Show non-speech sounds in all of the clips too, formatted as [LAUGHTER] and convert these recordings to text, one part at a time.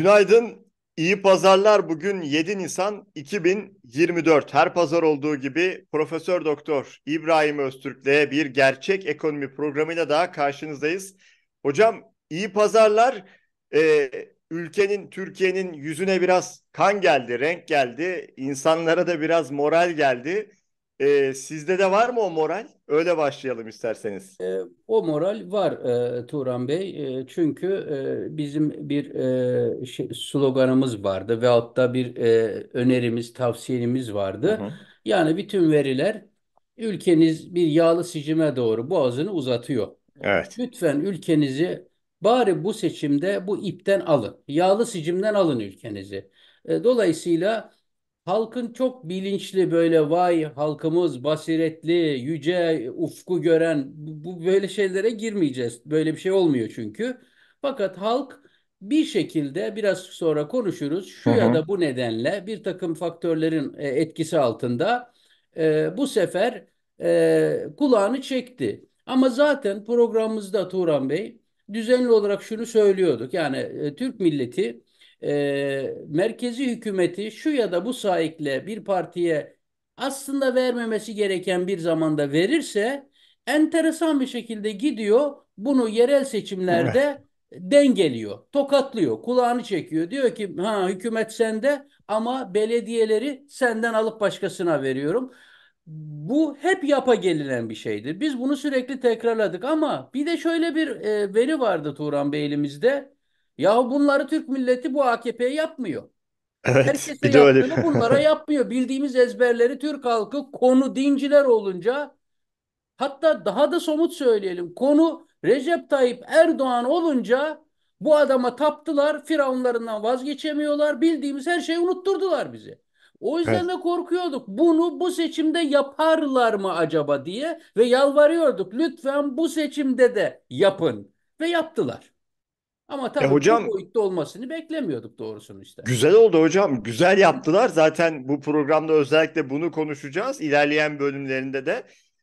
Günaydın, iyi pazarlar. Bugün 7 Nisan 2024. Her pazar olduğu gibi Profesör Doktor İbrahim Öztürk'le bir gerçek ekonomi programıyla daha karşınızdayız. Hocam iyi pazarlar. Ee, ülkenin, Türkiye'nin yüzüne biraz kan geldi, renk geldi. insanlara da biraz moral geldi. E, sizde de var mı o moral? Öyle başlayalım isterseniz. E, o moral var e, Turan Bey. E, çünkü e, bizim bir e, şey, sloganımız vardı ve hatta bir e, önerimiz, tavsiyemiz vardı. Hı hı. Yani bütün veriler ülkeniz bir yağlı sicime doğru boğazını uzatıyor. Evet. Lütfen ülkenizi bari bu seçimde bu ipten alın. Yağlı sicimden alın ülkenizi. E, dolayısıyla halkın çok bilinçli böyle vay halkımız basiretli, yüce, ufku gören bu böyle şeylere girmeyeceğiz. Böyle bir şey olmuyor çünkü. Fakat halk bir şekilde biraz sonra konuşuruz şu ya da bu nedenle bir takım faktörlerin e, etkisi altında e, bu sefer e, kulağını çekti. Ama zaten programımızda Turan Bey düzenli olarak şunu söylüyorduk. Yani e, Türk milleti e, merkezi hükümeti şu ya da bu saikle bir partiye aslında vermemesi gereken bir zamanda verirse enteresan bir şekilde gidiyor bunu yerel seçimlerde dengeliyor, tokatlıyor, kulağını çekiyor. Diyor ki ha hükümet sende ama belediyeleri senden alıp başkasına veriyorum. Bu hep yapa gelinen bir şeydir. Biz bunu sürekli tekrarladık ama bir de şöyle bir e, veri vardı Turan Bey elimizde. Yahu bunları Türk milleti bu AKP yapmıyor. Evet, Herkese bir de öyle. bunlara [LAUGHS] yapmıyor. Bildiğimiz ezberleri Türk halkı konu dinciler olunca hatta daha da somut söyleyelim. Konu Recep Tayyip Erdoğan olunca bu adama taptılar, firavunlarından vazgeçemiyorlar. Bildiğimiz her şeyi unutturdular bizi. O yüzden evet. de korkuyorduk. Bunu bu seçimde yaparlar mı acaba diye ve yalvarıyorduk. Lütfen bu seçimde de yapın ve yaptılar. Ama e tabii e hocam, bu boyutta olmasını beklemiyorduk doğrusunu işte. Güzel oldu hocam. Güzel yaptılar. Zaten bu programda özellikle bunu konuşacağız. İlerleyen bölümlerinde de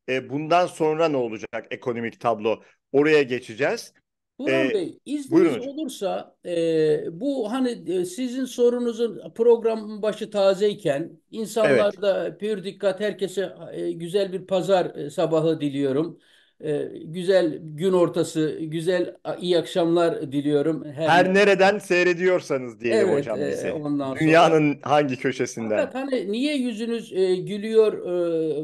e, bundan sonra ne olacak ekonomik tablo? Oraya geçeceğiz. Burhan ee, Bey izniniz olursa e, bu hani e, sizin sorunuzun programın başı tazeyken insanlarda evet. pür dikkat herkese e, güzel bir pazar e, sabahı diliyorum. Ee, güzel gün ortası, güzel iyi akşamlar diliyorum. Her, Her nereden seyrediyorsanız diyelim evet, hocam e, bize. ondan sonra... Dünyanın hangi köşesinden? Fakat hani niye yüzünüz e, gülüyor,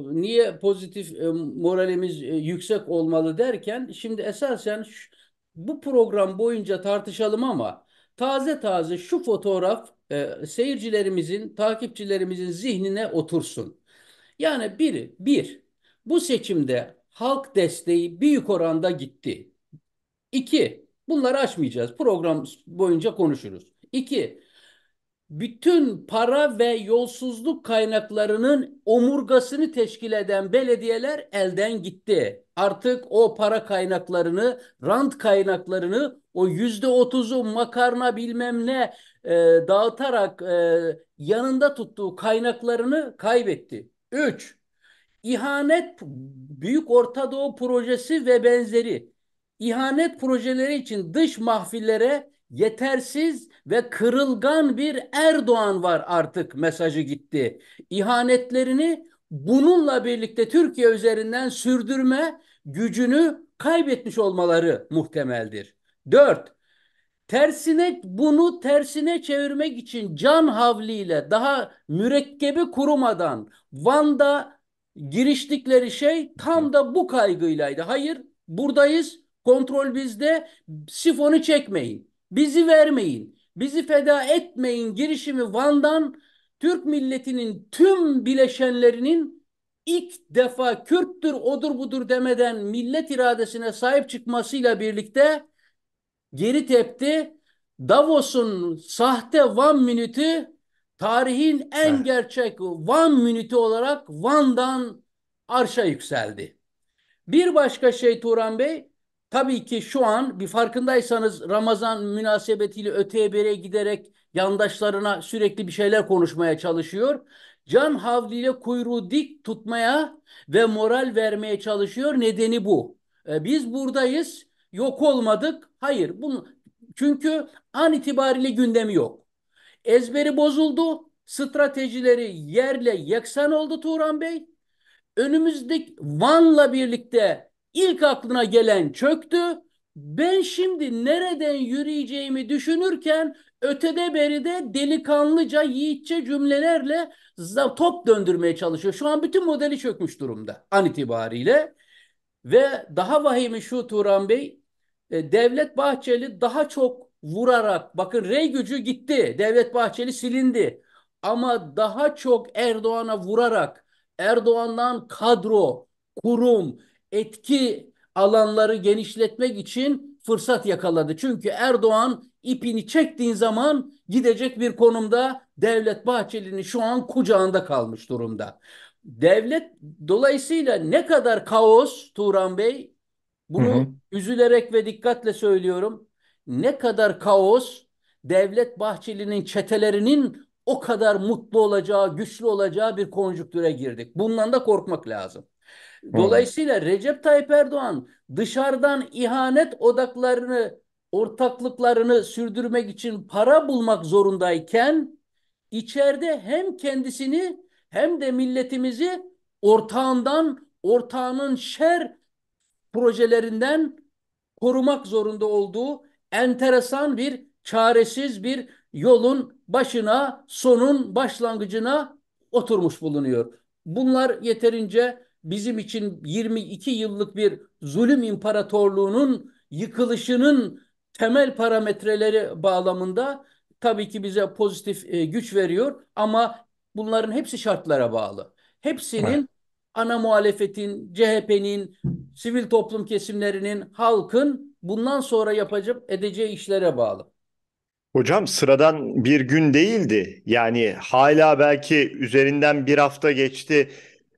e, niye pozitif e, moralimiz yüksek olmalı derken şimdi esasen şu, bu program boyunca tartışalım ama taze taze şu fotoğraf seyircilerimizin, takipçilerimizin zihnine otursun. Yani biri, bir, bu seçimde halk desteği büyük oranda gitti. İki, bunları açmayacağız. Program boyunca konuşuruz. İki, bütün para ve yolsuzluk kaynaklarının omurgasını teşkil eden belediyeler elden gitti. Artık o para kaynaklarını, rant kaynaklarını o yüzde otuzu makarna bilmem ne e, dağıtarak e, yanında tuttuğu kaynaklarını kaybetti. Üç, İhanet Büyük Orta Doğu projesi ve benzeri ihanet projeleri için dış mahfillere yetersiz ve kırılgan bir Erdoğan var artık mesajı gitti. İhanetlerini bununla birlikte Türkiye üzerinden sürdürme gücünü kaybetmiş olmaları muhtemeldir. Dört, Tersine bunu tersine çevirmek için can havliyle daha mürekkebi kurumadan Van'da giriştikleri şey tam da bu kaygıylaydı. Hayır buradayız kontrol bizde sifonu çekmeyin bizi vermeyin bizi feda etmeyin girişimi Van'dan Türk milletinin tüm bileşenlerinin ilk defa Kürttür odur budur demeden millet iradesine sahip çıkmasıyla birlikte geri tepti. Davos'un sahte Van minütü Tarihin en evet. gerçek Van Müniti olarak Van'dan Arş'a yükseldi. Bir başka şey Turan Bey, tabii ki şu an bir farkındaysanız Ramazan münasebetiyle öteye bere giderek yandaşlarına sürekli bir şeyler konuşmaya çalışıyor. Can havliyle kuyruğu dik tutmaya ve moral vermeye çalışıyor. Nedeni bu. E, biz buradayız, yok olmadık. Hayır, bunu çünkü an itibariyle gündemi yok. Ezberi bozuldu. Stratejileri yerle yeksan oldu Turan Bey. Önümüzdeki Van'la birlikte ilk aklına gelen çöktü. Ben şimdi nereden yürüyeceğimi düşünürken ötede beride delikanlıca yiğitçe cümlelerle top döndürmeye çalışıyor. Şu an bütün modeli çökmüş durumda an itibariyle. Ve daha vahimi şu Turan Bey, e, Devlet Bahçeli daha çok vurarak bakın rey gücü gitti. Devlet Bahçeli silindi. Ama daha çok Erdoğan'a vurarak Erdoğan'dan kadro, kurum, etki alanları genişletmek için fırsat yakaladı. Çünkü Erdoğan ipini çektiğin zaman gidecek bir konumda Devlet Bahçeli'nin şu an kucağında kalmış durumda. Devlet dolayısıyla ne kadar kaos Turan Bey bunu hı hı. üzülerek ve dikkatle söylüyorum ne kadar kaos Devlet Bahçeli'nin çetelerinin o kadar mutlu olacağı, güçlü olacağı bir konjüktüre girdik. Bundan da korkmak lazım. Dolayısıyla Recep Tayyip Erdoğan dışarıdan ihanet odaklarını, ortaklıklarını sürdürmek için para bulmak zorundayken içeride hem kendisini hem de milletimizi ortağından, ortağının şer projelerinden korumak zorunda olduğu enteresan bir çaresiz bir yolun başına, sonun başlangıcına oturmuş bulunuyor. Bunlar yeterince bizim için 22 yıllık bir zulüm imparatorluğunun yıkılışının temel parametreleri bağlamında tabii ki bize pozitif e, güç veriyor ama bunların hepsi şartlara bağlı. Hepsinin ana muhalefetin, CHP'nin, sivil toplum kesimlerinin, halkın bundan sonra yapacağım edeceği işlere bağlı. Hocam sıradan bir gün değildi. Yani hala belki üzerinden bir hafta geçti.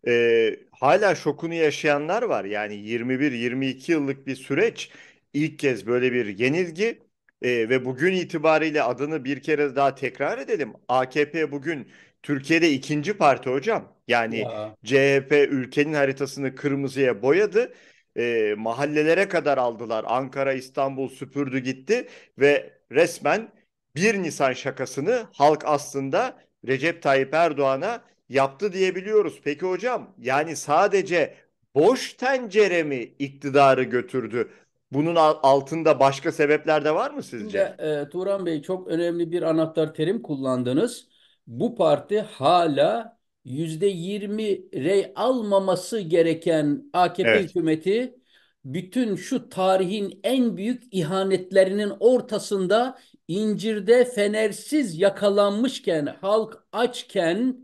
Ee, hala şokunu yaşayanlar var. Yani 21-22 yıllık bir süreç. ilk kez böyle bir yenilgi ee, ve bugün itibariyle adını bir kere daha tekrar edelim. AKP bugün Türkiye'de ikinci parti hocam. Yani ya. CHP ülkenin haritasını kırmızıya boyadı e, mahallelere kadar aldılar. Ankara, İstanbul süpürdü gitti ve resmen 1 Nisan şakasını halk aslında Recep Tayyip Erdoğan'a yaptı diyebiliyoruz. Peki hocam yani sadece boş tencere mi iktidarı götürdü? Bunun altında başka sebepler de var mı sizce? Şimdi, e, Turan Bey çok önemli bir anahtar terim kullandınız. Bu parti hala %20 rey almaması gereken AKP evet. hükümeti bütün şu tarihin en büyük ihanetlerinin ortasında incirde fenersiz yakalanmışken, halk açken,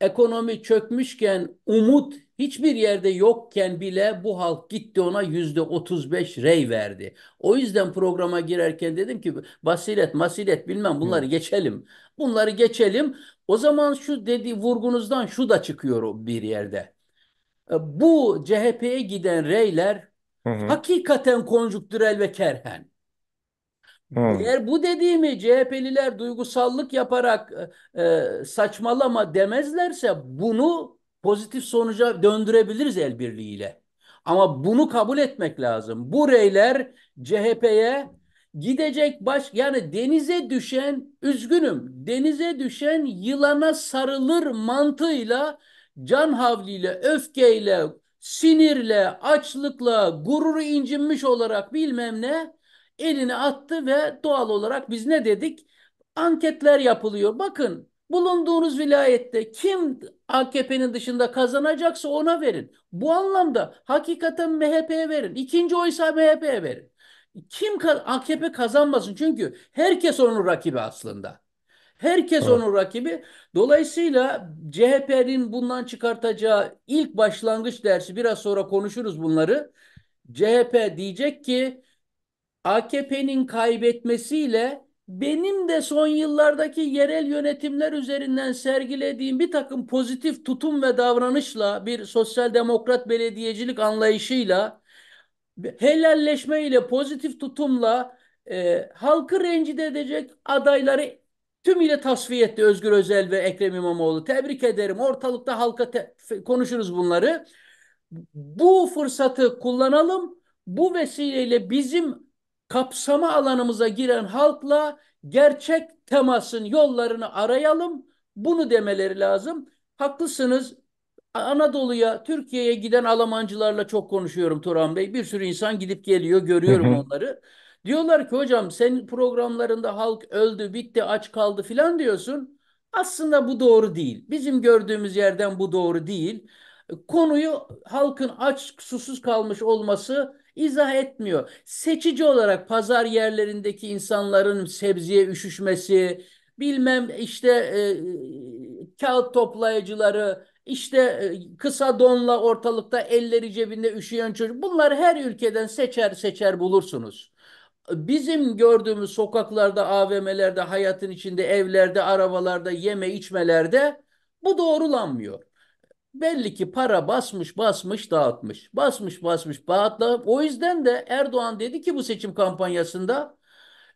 ekonomi çökmüşken, umut hiçbir yerde yokken bile bu halk gitti ona yüzde 35 rey verdi. O yüzden programa girerken dedim ki basiret, masiret bilmem bunları geçelim. Bunları geçelim. O zaman şu dedi vurgunuzdan şu da çıkıyor bir yerde. E, bu CHP'ye giden reyler hı hı. hakikaten konjüktürel ve kerhen. Hı. Eğer bu dediğimi CHP'liler duygusallık yaparak e, e, saçmalama demezlerse bunu pozitif sonuca döndürebiliriz el birliğiyle. Ama bunu kabul etmek lazım. Bu reyler CHP'ye Gidecek baş yani denize düşen üzgünüm denize düşen yılana sarılır mantığıyla can havliyle öfkeyle sinirle açlıkla gururu incinmiş olarak bilmem ne elini attı ve doğal olarak biz ne dedik? Anketler yapılıyor. Bakın bulunduğunuz vilayette kim AKP'nin dışında kazanacaksa ona verin. Bu anlamda hakikaten MHP'ye verin. İkinci oysa MHP'ye verin. Kim AKP kazanmasın çünkü herkes onun rakibi aslında. Herkes evet. onun rakibi. Dolayısıyla CHP'nin bundan çıkartacağı ilk başlangıç dersi biraz sonra konuşuruz bunları. CHP diyecek ki AKP'nin kaybetmesiyle benim de son yıllardaki yerel yönetimler üzerinden sergilediğim bir takım pozitif tutum ve davranışla bir sosyal demokrat belediyecilik anlayışıyla helalleşme ile pozitif tutumla e, halkı rencide edecek adayları tümüyle tasfiye etti Özgür Özel ve Ekrem İmamoğlu. Tebrik ederim. Ortalıkta halka konuşuruz bunları. Bu fırsatı kullanalım. Bu vesileyle bizim kapsama alanımıza giren halkla gerçek temasın yollarını arayalım. Bunu demeleri lazım. Haklısınız. Anadolu'ya, Türkiye'ye giden Almancılarla çok konuşuyorum Turan Bey. Bir sürü insan gidip geliyor, görüyorum onları. Diyorlar ki hocam senin programlarında halk öldü, bitti, aç kaldı filan diyorsun. Aslında bu doğru değil. Bizim gördüğümüz yerden bu doğru değil. Konuyu halkın aç, susuz kalmış olması izah etmiyor. Seçici olarak pazar yerlerindeki insanların sebzeye üşüşmesi, bilmem işte e, e kağıt toplayıcıları, işte e, kısa donla ortalıkta elleri cebinde üşüyen çocuk. Bunlar her ülkeden seçer seçer bulursunuz. Bizim gördüğümüz sokaklarda, AVM'lerde, hayatın içinde, evlerde, arabalarda, yeme içmelerde bu doğrulanmıyor. Belli ki para basmış basmış dağıtmış. Basmış basmış dağıtmış. O yüzden de Erdoğan dedi ki bu seçim kampanyasında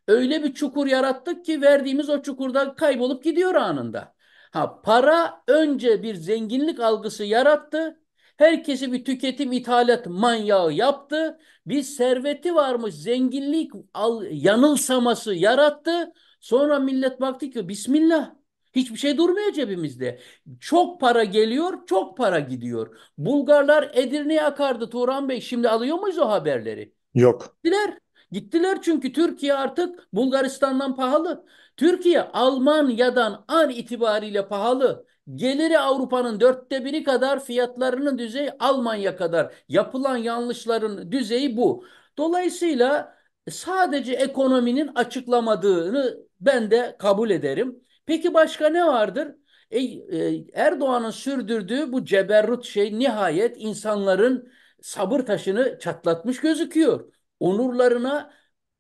öyle bir çukur yarattık ki verdiğimiz o çukurda kaybolup gidiyor anında. Ha, para önce bir zenginlik algısı yarattı. Herkesi bir tüketim ithalat manyağı yaptı. Bir serveti varmış zenginlik al, yanılsaması yarattı. Sonra millet baktı ki bismillah hiçbir şey durmuyor cebimizde. Çok para geliyor çok para gidiyor. Bulgarlar Edirne'ye akardı Turan Bey şimdi alıyor muyuz o haberleri? Yok. Gittiler. Gittiler çünkü Türkiye artık Bulgaristan'dan pahalı. Türkiye Almanya'dan an itibariyle pahalı. Geliri Avrupa'nın dörtte biri kadar fiyatlarının düzeyi Almanya kadar. Yapılan yanlışların düzeyi bu. Dolayısıyla sadece ekonominin açıklamadığını ben de kabul ederim. Peki başka ne vardır? E, e, Erdoğan'ın sürdürdüğü bu ceberrut şey nihayet insanların sabır taşını çatlatmış gözüküyor. Onurlarına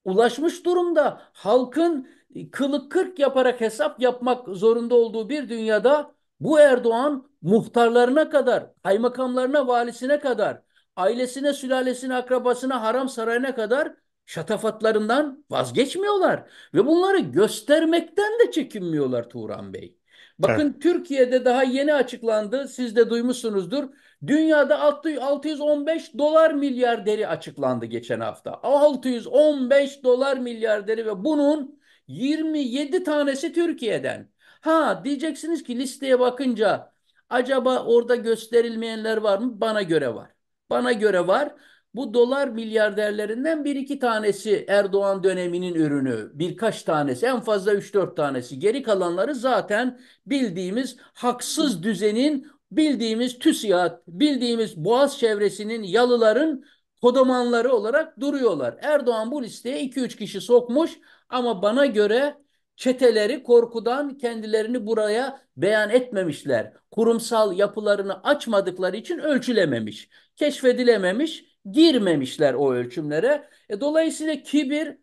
ulaşmış durumda. Halkın kılık kırk yaparak hesap yapmak zorunda olduğu bir dünyada bu Erdoğan muhtarlarına kadar, kaymakamlarına, valisine kadar, ailesine, sülalesine, akrabasına, haram sarayına kadar şatafatlarından vazgeçmiyorlar. Ve bunları göstermekten de çekinmiyorlar Turan Bey. Bakın evet. Türkiye'de daha yeni açıklandı. Siz de duymuşsunuzdur. Dünyada 615 dolar milyarderi açıklandı geçen hafta. 615 dolar milyarderi ve bunun 27 tanesi Türkiye'den. Ha diyeceksiniz ki listeye bakınca acaba orada gösterilmeyenler var mı? Bana göre var. Bana göre var. Bu dolar milyarderlerinden bir iki tanesi Erdoğan döneminin ürünü. Birkaç tanesi en fazla 3-4 tanesi. Geri kalanları zaten bildiğimiz haksız düzenin bildiğimiz TÜSİAD, bildiğimiz Boğaz çevresinin yalıların kodomanları olarak duruyorlar. Erdoğan bu listeye 2-3 kişi sokmuş. Ama bana göre çeteleri korkudan kendilerini buraya beyan etmemişler. Kurumsal yapılarını açmadıkları için ölçülememiş, keşfedilememiş, girmemişler o ölçümlere. E, dolayısıyla kibir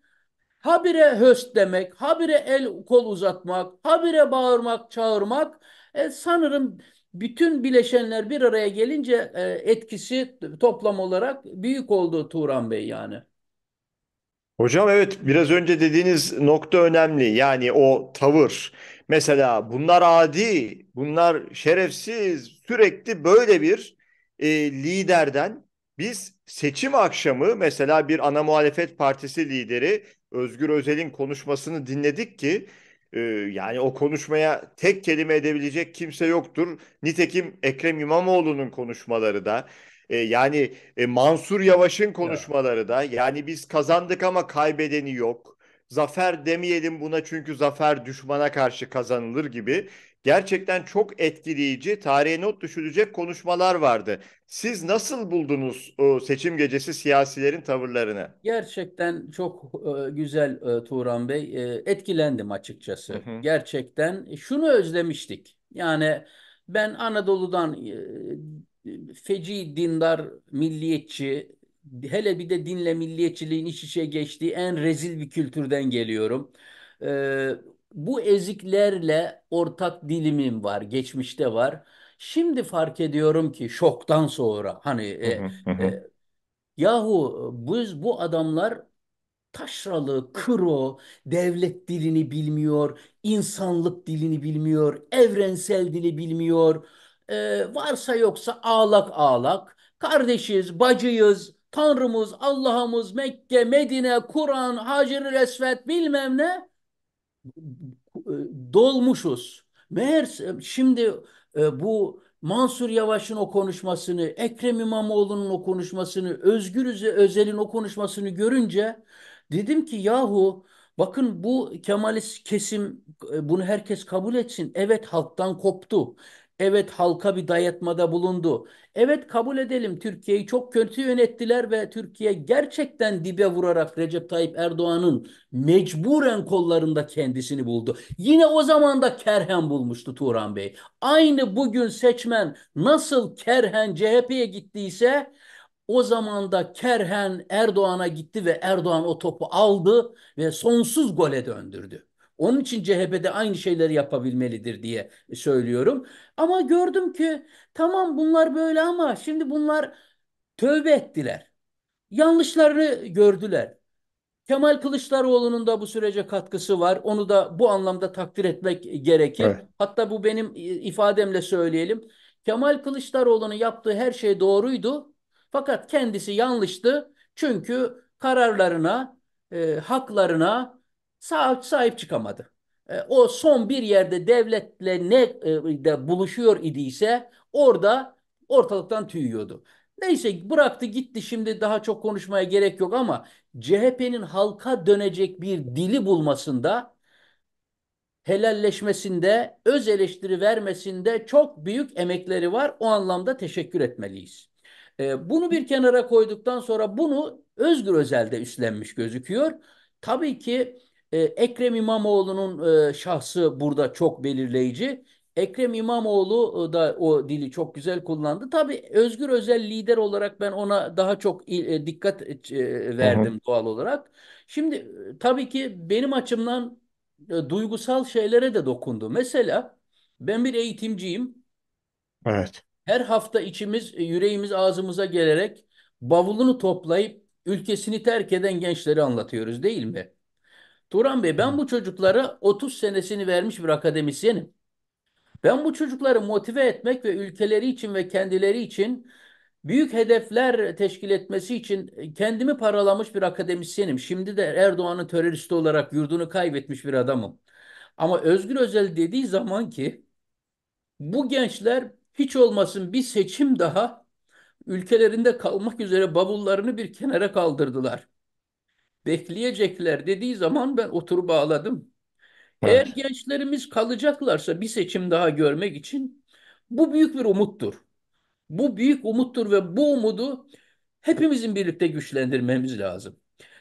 habire höst demek, habire el kol uzatmak, habire bağırmak, çağırmak e, sanırım bütün bileşenler bir araya gelince e, etkisi toplam olarak büyük oldu Turan Bey yani. Hocam evet biraz önce dediğiniz nokta önemli. Yani o tavır. Mesela bunlar adi, bunlar şerefsiz. Sürekli böyle bir e, liderden biz seçim akşamı mesela bir ana muhalefet partisi lideri Özgür Özel'in konuşmasını dinledik ki e, yani o konuşmaya tek kelime edebilecek kimse yoktur. Nitekim Ekrem İmamoğlu'nun konuşmaları da e, yani e, Mansur Yavaş'ın konuşmaları da yani biz kazandık ama kaybedeni yok. Zafer demeyelim buna çünkü zafer düşmana karşı kazanılır gibi gerçekten çok etkileyici, tarihe not düşülecek konuşmalar vardı. Siz nasıl buldunuz o seçim gecesi siyasilerin tavırlarını? Gerçekten çok e, güzel e, Turan Bey. E, etkilendim açıkçası. Hı hı. Gerçekten şunu özlemiştik. Yani ben Anadolu'dan feci dindar milliyetçi hele bir de dinle milliyetçiliğin iç içe geçtiği en rezil bir kültürden geliyorum. Ee, bu eziklerle ortak dilimim var, geçmişte var. Şimdi fark ediyorum ki şoktan sonra hani e, e, yahu biz bu adamlar taşralı, kro, devlet dilini bilmiyor, insanlık dilini bilmiyor, evrensel dili bilmiyor e, varsa yoksa ağlak ağlak, kardeşiz, bacıyız, Tanrımız, Allah'ımız, Mekke, Medine, Kur'an, Hacer-i Resvet bilmem ne ee, dolmuşuz. Meğer şimdi e, bu Mansur Yavaş'ın o konuşmasını, Ekrem İmamoğlu'nun o konuşmasını, Özgür Özel'in o konuşmasını görünce dedim ki yahu bakın bu Kemalist kesim e, bunu herkes kabul etsin. Evet halktan koptu. Evet halka bir dayatmada bulundu. Evet kabul edelim Türkiye'yi çok kötü yönettiler ve Türkiye gerçekten dibe vurarak Recep Tayyip Erdoğan'ın mecburen kollarında kendisini buldu. Yine o zaman da kerhen bulmuştu Turan Bey. Aynı bugün seçmen nasıl kerhen CHP'ye gittiyse o zaman da kerhen Erdoğan'a gitti ve Erdoğan o topu aldı ve sonsuz gole döndürdü. Onun için CHP'de aynı şeyleri yapabilmelidir diye söylüyorum. Ama gördüm ki tamam bunlar böyle ama şimdi bunlar tövbe ettiler. Yanlışlarını gördüler. Kemal Kılıçdaroğlu'nun da bu sürece katkısı var. Onu da bu anlamda takdir etmek gerekir. Evet. Hatta bu benim ifademle söyleyelim. Kemal Kılıçdaroğlu'nun yaptığı her şey doğruydu. Fakat kendisi yanlıştı. Çünkü kararlarına, e, haklarına, sahip, sahip çıkamadı. E, o son bir yerde devletle ne e, de buluşuyor idiyse orada ortalıktan tüyüyordu. Neyse bıraktı gitti şimdi daha çok konuşmaya gerek yok ama CHP'nin halka dönecek bir dili bulmasında helalleşmesinde, öz eleştiri vermesinde çok büyük emekleri var. O anlamda teşekkür etmeliyiz. E, bunu bir kenara koyduktan sonra bunu Özgür Özel de üstlenmiş gözüküyor. Tabii ki ee, Ekrem İmamoğlu'nun e, şahsı burada çok belirleyici. Ekrem İmamoğlu e, da o dili çok güzel kullandı. Tabii Özgür Özel lider olarak ben ona daha çok e, dikkat verdim hı hı. doğal olarak. Şimdi tabii ki benim açımdan duygusal şeylere de dokundu. Mesela ben bir eğitimciyim. Evet. Her hafta içimiz, yüreğimiz ağzımıza gelerek bavulunu toplayıp ülkesini terk eden gençleri anlatıyoruz değil mi? Turan Bey ben bu çocuklara 30 senesini vermiş bir akademisyenim. Ben bu çocukları motive etmek ve ülkeleri için ve kendileri için büyük hedefler teşkil etmesi için kendimi paralamış bir akademisyenim. Şimdi de Erdoğan'ın teröristi olarak yurdunu kaybetmiş bir adamım. Ama Özgür Özel dediği zaman ki bu gençler hiç olmasın bir seçim daha ülkelerinde kalmak üzere bavullarını bir kenara kaldırdılar bekleyecekler dediği zaman ben oturup ağladım. Evet. Eğer gençlerimiz kalacaklarsa bir seçim daha görmek için bu büyük bir umuttur. Bu büyük umuttur ve bu umudu hepimizin birlikte güçlendirmemiz lazım.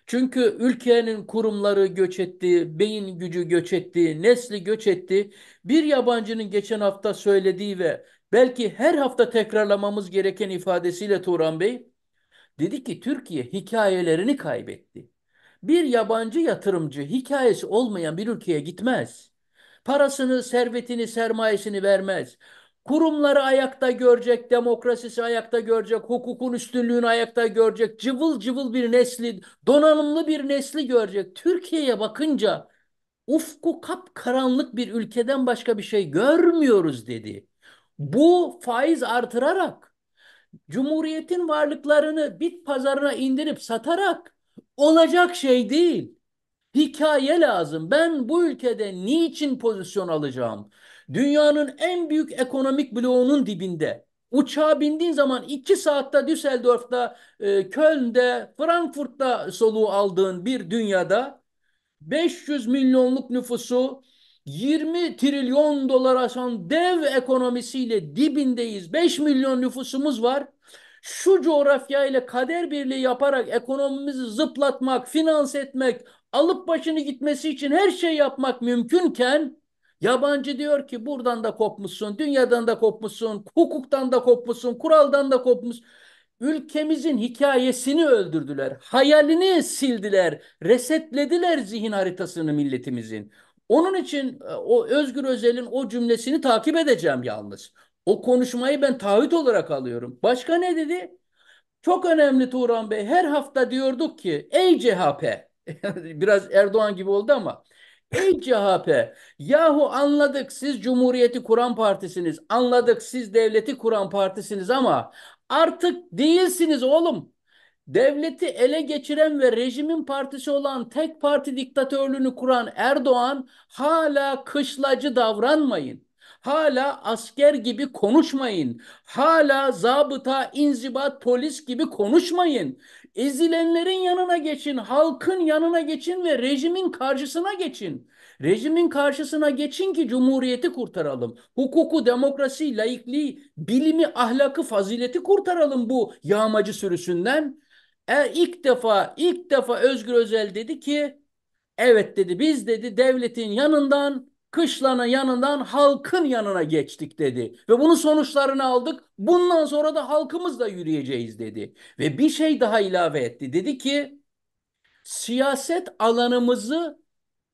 Çünkü ülkenin kurumları göç etti, beyin gücü göç etti, nesli göç etti. Bir yabancının geçen hafta söylediği ve belki her hafta tekrarlamamız gereken ifadesiyle Turan Bey dedi ki Türkiye hikayelerini kaybetti bir yabancı yatırımcı hikayesi olmayan bir ülkeye gitmez. Parasını, servetini, sermayesini vermez. Kurumları ayakta görecek, demokrasisi ayakta görecek, hukukun üstünlüğünü ayakta görecek, cıvıl cıvıl bir nesli, donanımlı bir nesli görecek. Türkiye'ye bakınca ufku kapkaranlık bir ülkeden başka bir şey görmüyoruz dedi. Bu faiz artırarak, Cumhuriyetin varlıklarını bit pazarına indirip satarak Olacak şey değil. Hikaye lazım. Ben bu ülkede niçin pozisyon alacağım? Dünyanın en büyük ekonomik bloğunun dibinde. Uçağa bindiğin zaman iki saatte Düsseldorf'ta, e, Köln'de, Frankfurt'ta soluğu aldığın bir dünyada 500 milyonluk nüfusu 20 trilyon dolar aşan dev ekonomisiyle dibindeyiz. 5 milyon nüfusumuz var şu coğrafya ile kader birliği yaparak ekonomimizi zıplatmak, finans etmek, alıp başını gitmesi için her şey yapmak mümkünken yabancı diyor ki buradan da kopmuşsun, dünyadan da kopmuşsun, hukuktan da kopmuşsun, kuraldan da kopmuşsun. Ülkemizin hikayesini öldürdüler, hayalini sildiler, resetlediler zihin haritasını milletimizin. Onun için e, o Özgür Özel'in o cümlesini takip edeceğim yalnız. O konuşmayı ben taahhüt olarak alıyorum. Başka ne dedi? Çok önemli Turan Bey. Her hafta diyorduk ki ey CHP [LAUGHS] biraz Erdoğan gibi oldu ama Ey CHP! Yahu anladık siz Cumhuriyeti kuran partisiniz. Anladık siz devleti kuran partisiniz ama artık değilsiniz oğlum. Devleti ele geçiren ve rejimin partisi olan tek parti diktatörlüğünü kuran Erdoğan hala kışlacı davranmayın. Hala asker gibi konuşmayın. Hala zabıta, inzibat, polis gibi konuşmayın. Ezilenlerin yanına geçin, halkın yanına geçin ve rejimin karşısına geçin. Rejimin karşısına geçin ki cumhuriyeti kurtaralım. Hukuku, demokrasi, laikliği, bilimi, ahlakı, fazileti kurtaralım bu yağmacı sürüsünden. E, ilk defa, ilk defa Özgür Özel dedi ki, evet dedi biz dedi devletin yanından kışlanın yanından halkın yanına geçtik dedi. Ve bunun sonuçlarını aldık. Bundan sonra da halkımızla yürüyeceğiz dedi. Ve bir şey daha ilave etti. Dedi ki siyaset alanımızı,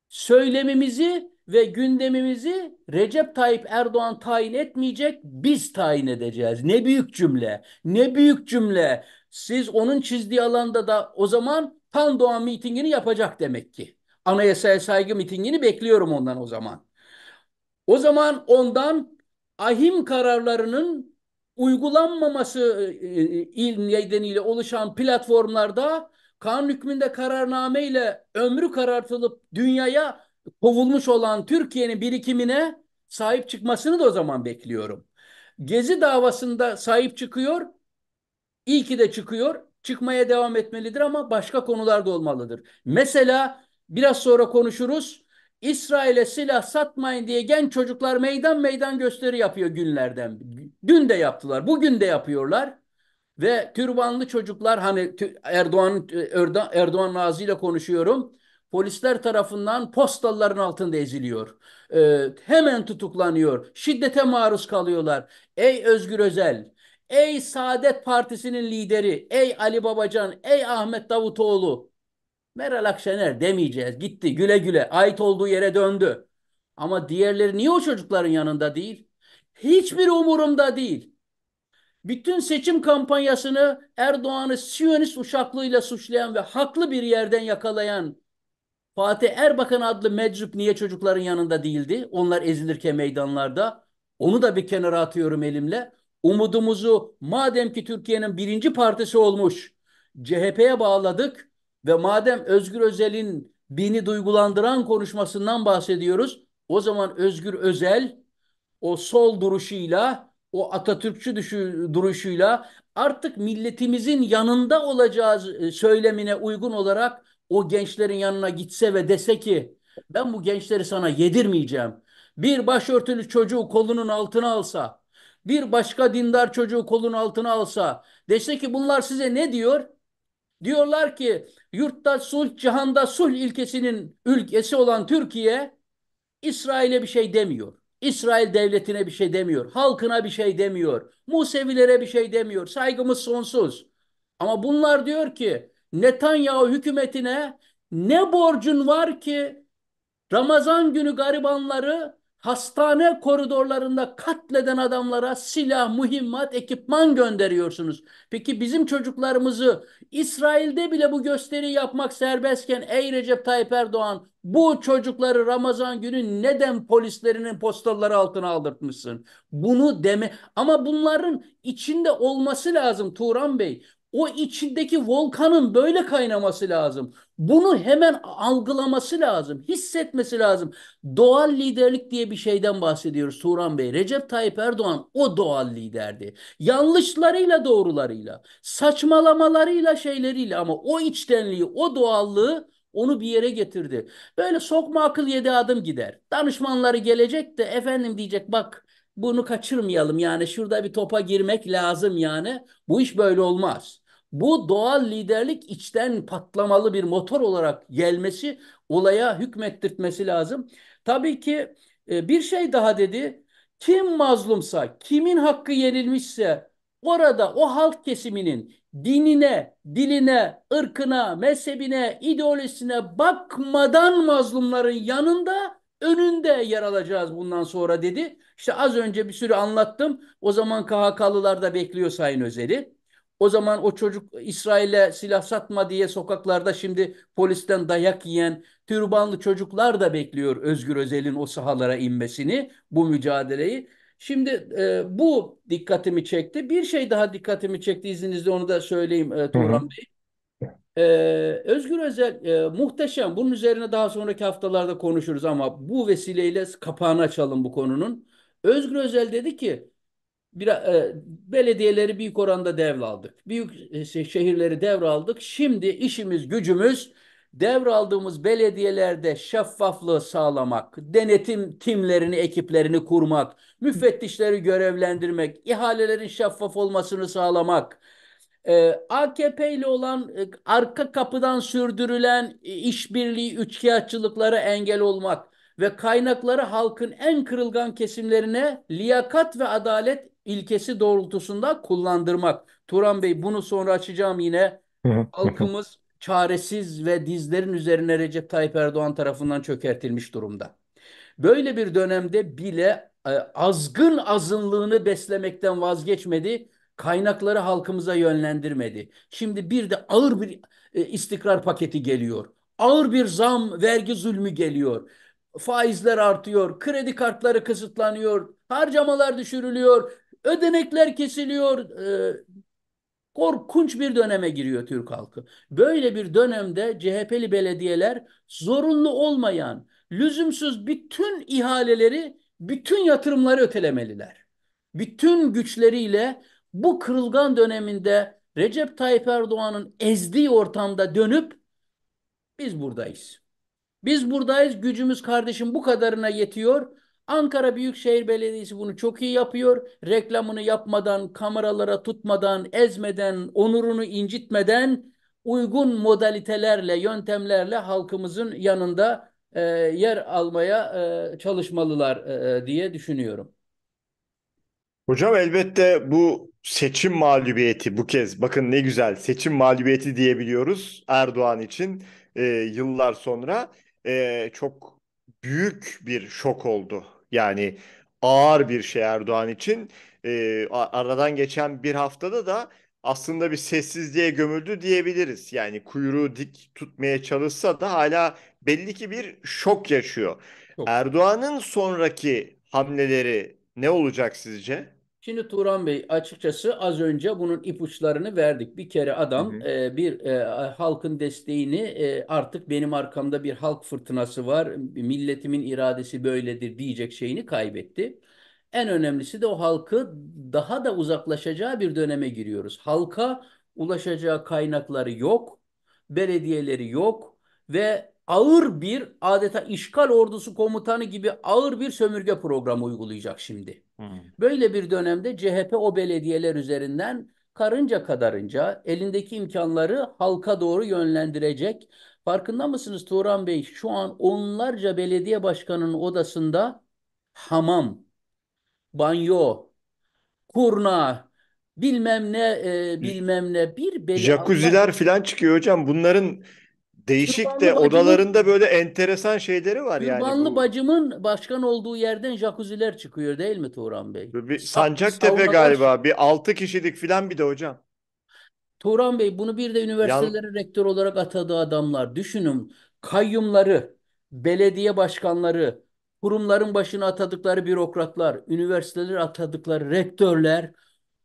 söylemimizi ve gündemimizi Recep Tayyip Erdoğan tayin etmeyecek, biz tayin edeceğiz. Ne büyük cümle, ne büyük cümle. Siz onun çizdiği alanda da o zaman Tan Doğan mitingini yapacak demek ki. Anayasaya saygı mitingini bekliyorum ondan o zaman. O zaman ondan ahim kararlarının uygulanmaması e, e, e, il nedeniyle oluşan platformlarda kanun hükmünde kararname ile ömrü karartılıp dünyaya kovulmuş olan Türkiye'nin birikimine sahip çıkmasını da o zaman bekliyorum. Gezi davasında sahip çıkıyor. iyi ki de çıkıyor. Çıkmaya devam etmelidir ama başka konular da olmalıdır. Mesela biraz sonra konuşuruz. İsrail'e silah satmayın diye genç çocuklar meydan meydan gösteri yapıyor günlerden. Dün de yaptılar, bugün de yapıyorlar. Ve türbanlı çocuklar hani Erdoğan Erdoğan Nazi ile konuşuyorum. Polisler tarafından postalların altında eziliyor. Ee, hemen tutuklanıyor. Şiddete maruz kalıyorlar. Ey Özgür Özel, ey Saadet Partisi'nin lideri, ey Ali Babacan, ey Ahmet Davutoğlu Meral Akşener demeyeceğiz. Gitti güle güle. Ait olduğu yere döndü. Ama diğerleri niye o çocukların yanında değil? Hiçbir umurumda değil. Bütün seçim kampanyasını Erdoğan'ı Siyonist uşaklığıyla suçlayan ve haklı bir yerden yakalayan Fatih Erbakan adlı meczup niye çocukların yanında değildi? Onlar ezilirken meydanlarda. Onu da bir kenara atıyorum elimle. Umudumuzu madem ki Türkiye'nin birinci partisi olmuş CHP'ye bağladık ve madem Özgür Özel'in beni duygulandıran konuşmasından bahsediyoruz, o zaman Özgür Özel o sol duruşuyla, o Atatürkçü düşü, duruşuyla artık milletimizin yanında olacağı e, söylemine uygun olarak o gençlerin yanına gitse ve dese ki ben bu gençleri sana yedirmeyeceğim. Bir başörtülü çocuğu kolunun altına alsa, bir başka dindar çocuğu kolun altına alsa, dese ki bunlar size ne diyor? Diyorlar ki yurtta sulh, cihanda sulh ilkesinin ülkesi olan Türkiye İsrail'e bir şey demiyor. İsrail devletine bir şey demiyor. Halkına bir şey demiyor. Musevilere bir şey demiyor. Saygımız sonsuz. Ama bunlar diyor ki Netanyahu hükümetine ne borcun var ki Ramazan günü garibanları hastane koridorlarında katleden adamlara silah, mühimmat, ekipman gönderiyorsunuz. Peki bizim çocuklarımızı İsrail'de bile bu gösteri yapmak serbestken ey Recep Tayyip Erdoğan bu çocukları Ramazan günü neden polislerinin postalları altına aldırtmışsın? Bunu deme ama bunların içinde olması lazım Turan Bey. O içindeki volkanın böyle kaynaması lazım. Bunu hemen algılaması lazım, hissetmesi lazım. Doğal liderlik diye bir şeyden bahsediyoruz Turan Bey. Recep Tayyip Erdoğan o doğal liderdi. Yanlışlarıyla, doğrularıyla, saçmalamalarıyla, şeyleriyle ama o içtenliği, o doğallığı onu bir yere getirdi. Böyle sokma akıl yedi adım gider. Danışmanları gelecek de efendim diyecek bak bunu kaçırmayalım yani şurada bir topa girmek lazım yani. Bu iş böyle olmaz. Bu doğal liderlik içten patlamalı bir motor olarak gelmesi olaya hükmettirtmesi lazım. Tabii ki e, bir şey daha dedi. Kim mazlumsa, kimin hakkı yenilmişse orada o halk kesiminin dinine, diline, ırkına, mezhebine, ideolojisine bakmadan mazlumların yanında önünde yer alacağız bundan sonra dedi. İşte az önce bir sürü anlattım. O zaman KHK'lılar da bekliyor Sayın Özel'i. O zaman o çocuk İsrail'e silah satma diye sokaklarda şimdi polisten dayak yiyen türbanlı çocuklar da bekliyor Özgür Özel'in o sahalara inmesini, bu mücadeleyi. Şimdi e, bu dikkatimi çekti. Bir şey daha dikkatimi çekti izninizle onu da söyleyeyim e, Turan Bey. Ee, Özgür Özel e, muhteşem. Bunun üzerine daha sonraki haftalarda konuşuruz ama bu vesileyle kapağını açalım bu konunun. Özgür Özel dedi ki bir, e, belediyeleri büyük oranda devraldık. Büyük e, şey, şehirleri devraldık. Şimdi işimiz, gücümüz devraldığımız belediyelerde şeffaflığı sağlamak, denetim timlerini, ekiplerini kurmak, müfettişleri görevlendirmek, ihalelerin şeffaf olmasını sağlamak, e, AKP ile olan e, arka kapıdan sürdürülen e, işbirliği, üçkağıtçılıklara engel olmak ve kaynakları halkın en kırılgan kesimlerine liyakat ve adalet ilkesi doğrultusunda kullandırmak. Turan Bey bunu sonra açacağım yine. Halkımız çaresiz ve dizlerin üzerine Recep Tayyip Erdoğan tarafından çökertilmiş durumda. Böyle bir dönemde bile e, azgın azınlığını beslemekten vazgeçmedi. Kaynakları halkımıza yönlendirmedi. Şimdi bir de ağır bir e, istikrar paketi geliyor. Ağır bir zam, vergi zulmü geliyor. Faizler artıyor, kredi kartları kısıtlanıyor, harcamalar düşürülüyor, Ödenekler kesiliyor. E, korkunç bir döneme giriyor Türk halkı. Böyle bir dönemde CHP'li belediyeler zorunlu olmayan, lüzumsuz bütün ihaleleri, bütün yatırımları ötelemeliler. Bütün güçleriyle bu kırılgan döneminde Recep Tayyip Erdoğan'ın ezdiği ortamda dönüp biz buradayız. Biz buradayız, gücümüz kardeşim bu kadarına yetiyor. Ankara Büyükşehir Belediyesi bunu çok iyi yapıyor. Reklamını yapmadan, kameralara tutmadan, ezmeden, onurunu incitmeden uygun modalitelerle, yöntemlerle halkımızın yanında e, yer almaya e, çalışmalılar e, e, diye düşünüyorum. Hocam elbette bu seçim mağlubiyeti bu kez bakın ne güzel seçim mağlubiyeti diyebiliyoruz Erdoğan için e, yıllar sonra e, çok büyük bir şok oldu yani ağır bir şey Erdoğan için. E, aradan geçen bir haftada da aslında bir sessizliğe gömüldü diyebiliriz. Yani kuyruğu dik tutmaya çalışsa da hala belli ki bir şok yaşıyor. Erdoğan'ın sonraki hamleleri ne olacak sizce? Şimdi Turan Bey açıkçası az önce bunun ipuçlarını verdik. Bir kere adam hı hı. E, bir e, halkın desteğini e, artık benim arkamda bir halk fırtınası var, milletimin iradesi böyledir diyecek şeyini kaybetti. En önemlisi de o halkı daha da uzaklaşacağı bir döneme giriyoruz. Halka ulaşacağı kaynakları yok, belediyeleri yok ve ağır bir adeta işgal ordusu komutanı gibi ağır bir sömürge programı uygulayacak şimdi. Hmm. Böyle bir dönemde CHP o belediyeler üzerinden karınca kadarınca elindeki imkanları halka doğru yönlendirecek. Farkında mısınız Turan Bey? Şu an onlarca belediye başkanının odasında hamam, banyo, kurna, bilmem ne e, bilmem ne bir belediye... Jacuzziler falan çıkıyor hocam. Bunların Değişik de odalarında böyle enteresan şeyleri var yani. Kürbanlı bacımın başkan olduğu yerden jacuzziler çıkıyor değil mi Turan Bey? Bir Sancaktepe Sa- galiba bir altı kişilik filan bir de hocam. Turan Bey bunu bir de üniversitelerin Yan... rektör olarak atadığı adamlar düşünün kayyumları, belediye başkanları, kurumların başına atadıkları bürokratlar, üniversiteleri atadıkları rektörler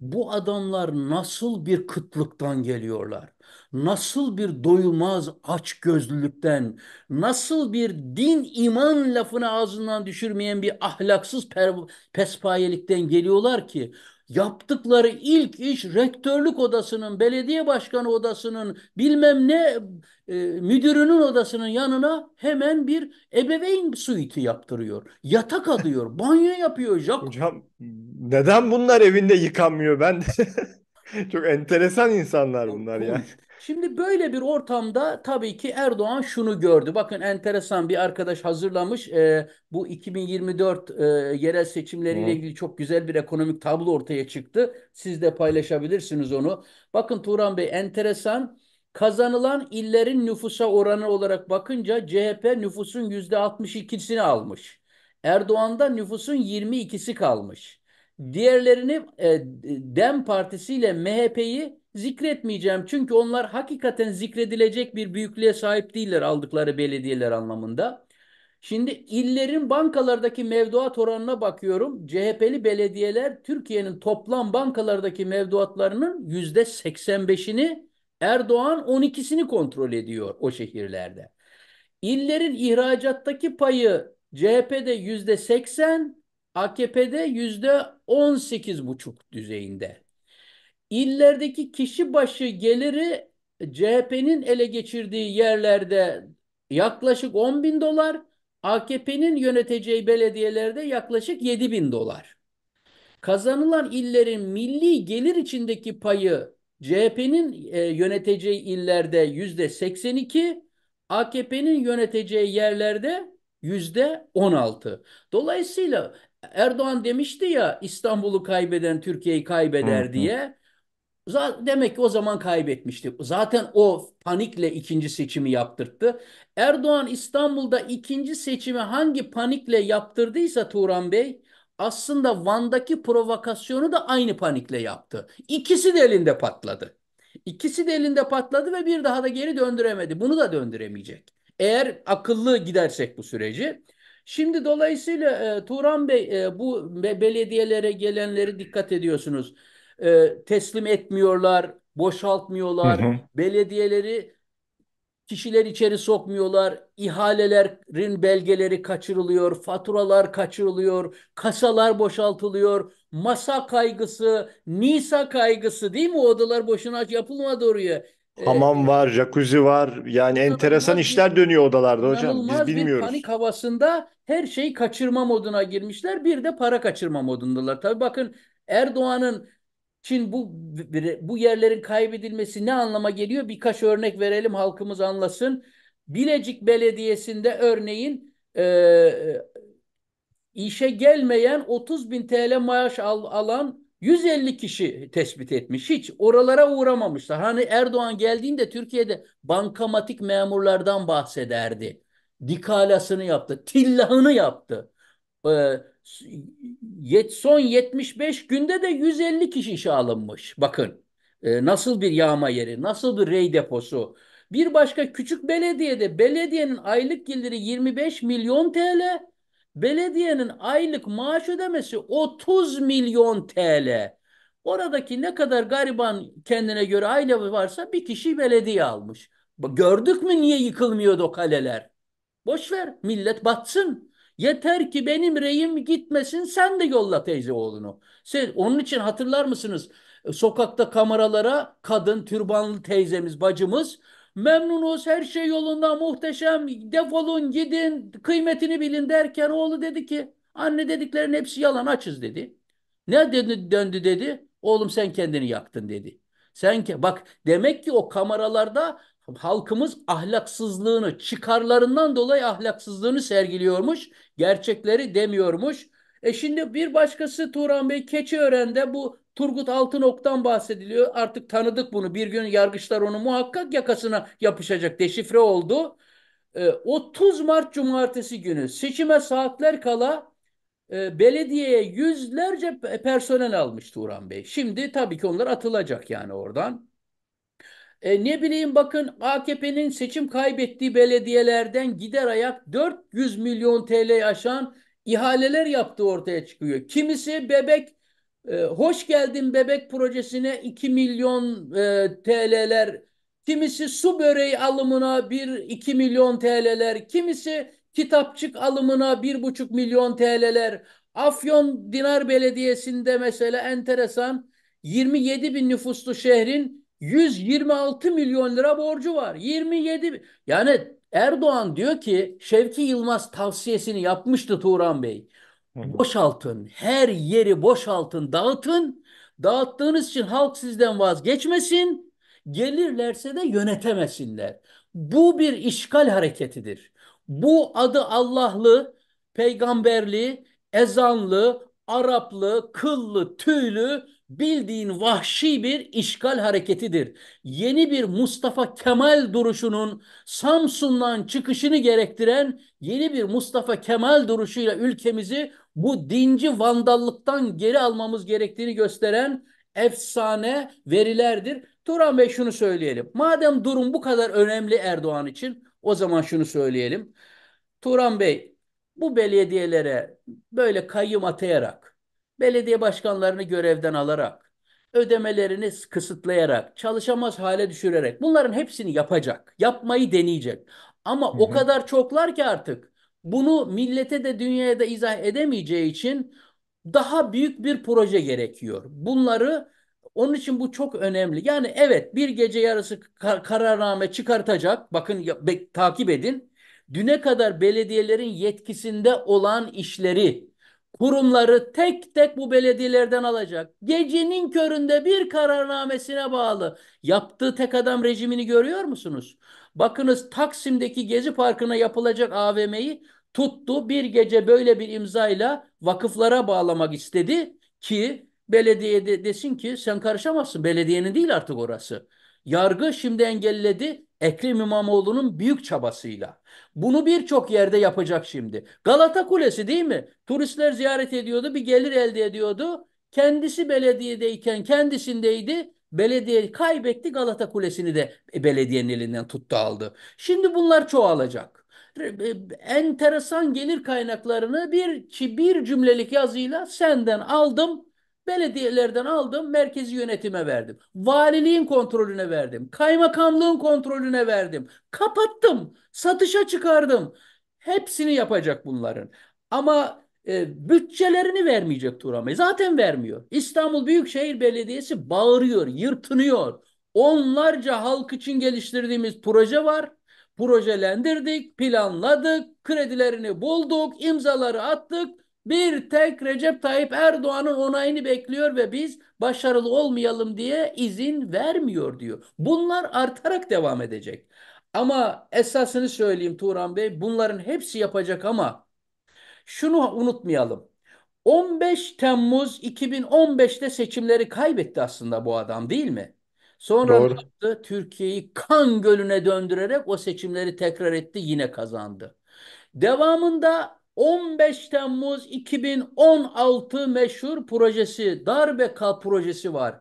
bu adamlar nasıl bir kıtlıktan geliyorlar? Nasıl bir doyulmaz aç gözlülükten, nasıl bir din iman lafını ağzından düşürmeyen bir ahlaksız pespayelikten geliyorlar ki Yaptıkları ilk iş rektörlük odasının, belediye başkanı odasının, bilmem ne e, müdürünün odasının yanına hemen bir ebeveyn suiti yaptırıyor. Yatak adıyor, [LAUGHS] banyo yapıyor. Jack. Hocam neden bunlar evinde yıkanmıyor? Ben [LAUGHS] Çok enteresan insanlar bunlar ya. Şimdi böyle bir ortamda tabii ki Erdoğan şunu gördü. Bakın enteresan bir arkadaş hazırlamış. E, bu 2024 e, yerel seçimleriyle Hı. ilgili çok güzel bir ekonomik tablo ortaya çıktı. Siz de paylaşabilirsiniz onu. Bakın Turan Bey enteresan. Kazanılan illerin nüfusa oranı olarak bakınca CHP nüfusun %62'sini almış. Erdoğan'da nüfusun 22'si kalmış. Diğerlerini e, DEM Partisi ile MHP'yi zikretmeyeceğim. Çünkü onlar hakikaten zikredilecek bir büyüklüğe sahip değiller aldıkları belediyeler anlamında. Şimdi illerin bankalardaki mevduat oranına bakıyorum. CHP'li belediyeler Türkiye'nin toplam bankalardaki mevduatlarının yüzde 85'ini Erdoğan 12'sini kontrol ediyor o şehirlerde. İllerin ihracattaki payı CHP'de yüzde 80, AKP'de yüzde on sekiz buçuk düzeyinde. İllerdeki kişi başı geliri CHP'nin ele geçirdiği yerlerde yaklaşık 10 bin dolar, AKP'nin yöneteceği belediyelerde yaklaşık 7 bin dolar. Kazanılan illerin milli gelir içindeki payı CHP'nin e, yöneteceği illerde yüzde 82, AKP'nin yöneteceği yerlerde yüzde 16. Dolayısıyla Erdoğan demişti ya İstanbul'u kaybeden Türkiye'yi kaybeder hı hı. diye. demek ki o zaman kaybetmişti. Zaten o panikle ikinci seçimi yaptırttı. Erdoğan İstanbul'da ikinci seçimi hangi panikle yaptırdıysa Turan Bey aslında Van'daki provokasyonu da aynı panikle yaptı. İkisi de elinde patladı. İkisi de elinde patladı ve bir daha da geri döndüremedi. Bunu da döndüremeyecek. Eğer akıllı gidersek bu süreci Şimdi dolayısıyla e, Turan Bey e, bu belediyelere gelenleri dikkat ediyorsunuz. E, teslim etmiyorlar, boşaltmıyorlar. Hı hı. Belediyeleri kişiler içeri sokmuyorlar. İhalelerin belgeleri kaçırılıyor, faturalar kaçırılıyor, kasalar boşaltılıyor. Masa kaygısı, Nisa kaygısı değil mi? Odalar boşuna yapılmadı oraya. Ee, Hamam var, jacuzzi var. Yani enteresan işler dönüyor odalarda hocam. Biz inanılmaz bir bilmiyoruz. panik havasında her şeyi kaçırma moduna girmişler. Bir de para kaçırma modundalar. Tabii bakın Erdoğan'ın Çin bu bu yerlerin kaybedilmesi ne anlama geliyor? Birkaç örnek verelim halkımız anlasın. Bilecik Belediyesi'nde örneğin e, e işe gelmeyen 30 bin TL maaş al- alan 150 kişi tespit etmiş. Hiç oralara uğramamışlar. Hani Erdoğan geldiğinde Türkiye'de bankamatik memurlardan bahsederdi. Dikalasını yaptı, tillahını yaptı. Ee, son 75 günde de 150 kişi işe alınmış. Bakın e, nasıl bir yağma yeri, nasıl bir rey deposu. Bir başka küçük belediyede belediyenin aylık geliri 25 milyon TL, Belediyenin aylık maaş ödemesi 30 milyon TL. Oradaki ne kadar gariban kendine göre aile varsa bir kişi belediye almış. Gördük mü niye yıkılmıyordu o kaleler? Boş ver millet batsın. Yeter ki benim reyim gitmesin sen de yolla teyze oğlunu. Sen, onun için hatırlar mısınız? E, sokakta kameralara kadın türbanlı teyzemiz bacımız Memnunuz her şey yolunda muhteşem defolun gidin kıymetini bilin derken oğlu dedi ki anne dediklerin hepsi yalan açız dedi. Ne dedi, döndü dedi oğlum sen kendini yaktın dedi. Sen bak demek ki o kameralarda halkımız ahlaksızlığını çıkarlarından dolayı ahlaksızlığını sergiliyormuş. Gerçekleri demiyormuş. E şimdi bir başkası Turan Bey Keçiören'de bu Turgut Altınok'tan bahsediliyor. Artık tanıdık bunu. Bir gün yargıçlar onu muhakkak yakasına yapışacak. Deşifre oldu. 30 ee, Mart Cumartesi günü seçime saatler kala e, belediyeye yüzlerce personel almış Turan Bey. Şimdi tabii ki onlar atılacak yani oradan. E, ne bileyim bakın AKP'nin seçim kaybettiği belediyelerden gider ayak 400 milyon TL aşan ihaleler yaptığı ortaya çıkıyor. Kimisi bebek e, Hoş Geldin Bebek Projesi'ne 2 milyon e, TL'ler, kimisi su böreği alımına 1-2 milyon TL'ler, kimisi kitapçık alımına 1,5 milyon TL'ler, Afyon Dinar Belediyesi'nde mesela enteresan 27 bin nüfuslu şehrin 126 milyon lira borcu var. 27 bin. yani Erdoğan diyor ki Şevki Yılmaz tavsiyesini yapmıştı Turan Bey. Evet. Boşaltın. Her yeri boşaltın, dağıtın. Dağıttığınız için halk sizden vazgeçmesin. Gelirlerse de yönetemesinler. Bu bir işgal hareketidir. Bu adı Allah'lı, peygamberli, ezanlı, Araplı, kıllı, tüylü bildiğin vahşi bir işgal hareketidir. Yeni bir Mustafa Kemal duruşunun Samsun'dan çıkışını gerektiren yeni bir Mustafa Kemal duruşuyla ülkemizi bu dinci vandallıktan geri almamız gerektiğini gösteren efsane verilerdir. Turan Bey şunu söyleyelim. Madem durum bu kadar önemli Erdoğan için o zaman şunu söyleyelim. Turan Bey bu belediyelere böyle kayyum atayarak, belediye başkanlarını görevden alarak, ödemelerini kısıtlayarak, çalışamaz hale düşürerek bunların hepsini yapacak. Yapmayı deneyecek. Ama hı hı. o kadar çoklar ki artık bunu millete de dünyaya da izah edemeyeceği için daha büyük bir proje gerekiyor. Bunları onun için bu çok önemli. Yani evet bir gece yarısı kar kararname çıkartacak. Bakın takip edin. Düne kadar belediyelerin yetkisinde olan işleri kurumları tek tek bu belediyelerden alacak. Gecenin köründe bir kararnamesine bağlı yaptığı tek adam rejimini görüyor musunuz? Bakınız Taksim'deki Gezi Parkı'na yapılacak AVM'yi tuttu bir gece böyle bir imzayla vakıflara bağlamak istedi ki belediye de desin ki sen karışamazsın belediyenin değil artık orası. Yargı şimdi engelledi Ekrem İmamoğlu'nun büyük çabasıyla. Bunu birçok yerde yapacak şimdi. Galata Kulesi değil mi? Turistler ziyaret ediyordu, bir gelir elde ediyordu. Kendisi belediyedeyken kendisindeydi. Belediye kaybetti Galata Kulesi'ni de belediyenin elinden tuttu aldı. Şimdi bunlar çoğalacak. E, enteresan gelir kaynaklarını bir bir cümlelik yazıyla senden aldım Belediyelerden aldım, merkezi yönetime verdim. Valiliğin kontrolüne verdim. Kaymakamlığın kontrolüne verdim. Kapattım, satışa çıkardım. Hepsini yapacak bunların. Ama e, bütçelerini vermeyecek Turan Bey. Zaten vermiyor. İstanbul Büyükşehir Belediyesi bağırıyor, yırtınıyor. Onlarca halk için geliştirdiğimiz proje var. Projelendirdik, planladık, kredilerini bulduk, imzaları attık. Bir tek Recep Tayyip Erdoğan'ın onayını bekliyor ve biz başarılı olmayalım diye izin vermiyor diyor. Bunlar artarak devam edecek. Ama esasını söyleyeyim Turan Bey bunların hepsi yapacak ama şunu unutmayalım. 15 Temmuz 2015'te seçimleri kaybetti aslında bu adam değil mi? Sonra Doğru. Türkiye'yi kan gölüne döndürerek o seçimleri tekrar etti yine kazandı. Devamında 15 Temmuz 2016 meşhur projesi, darbe kal projesi var.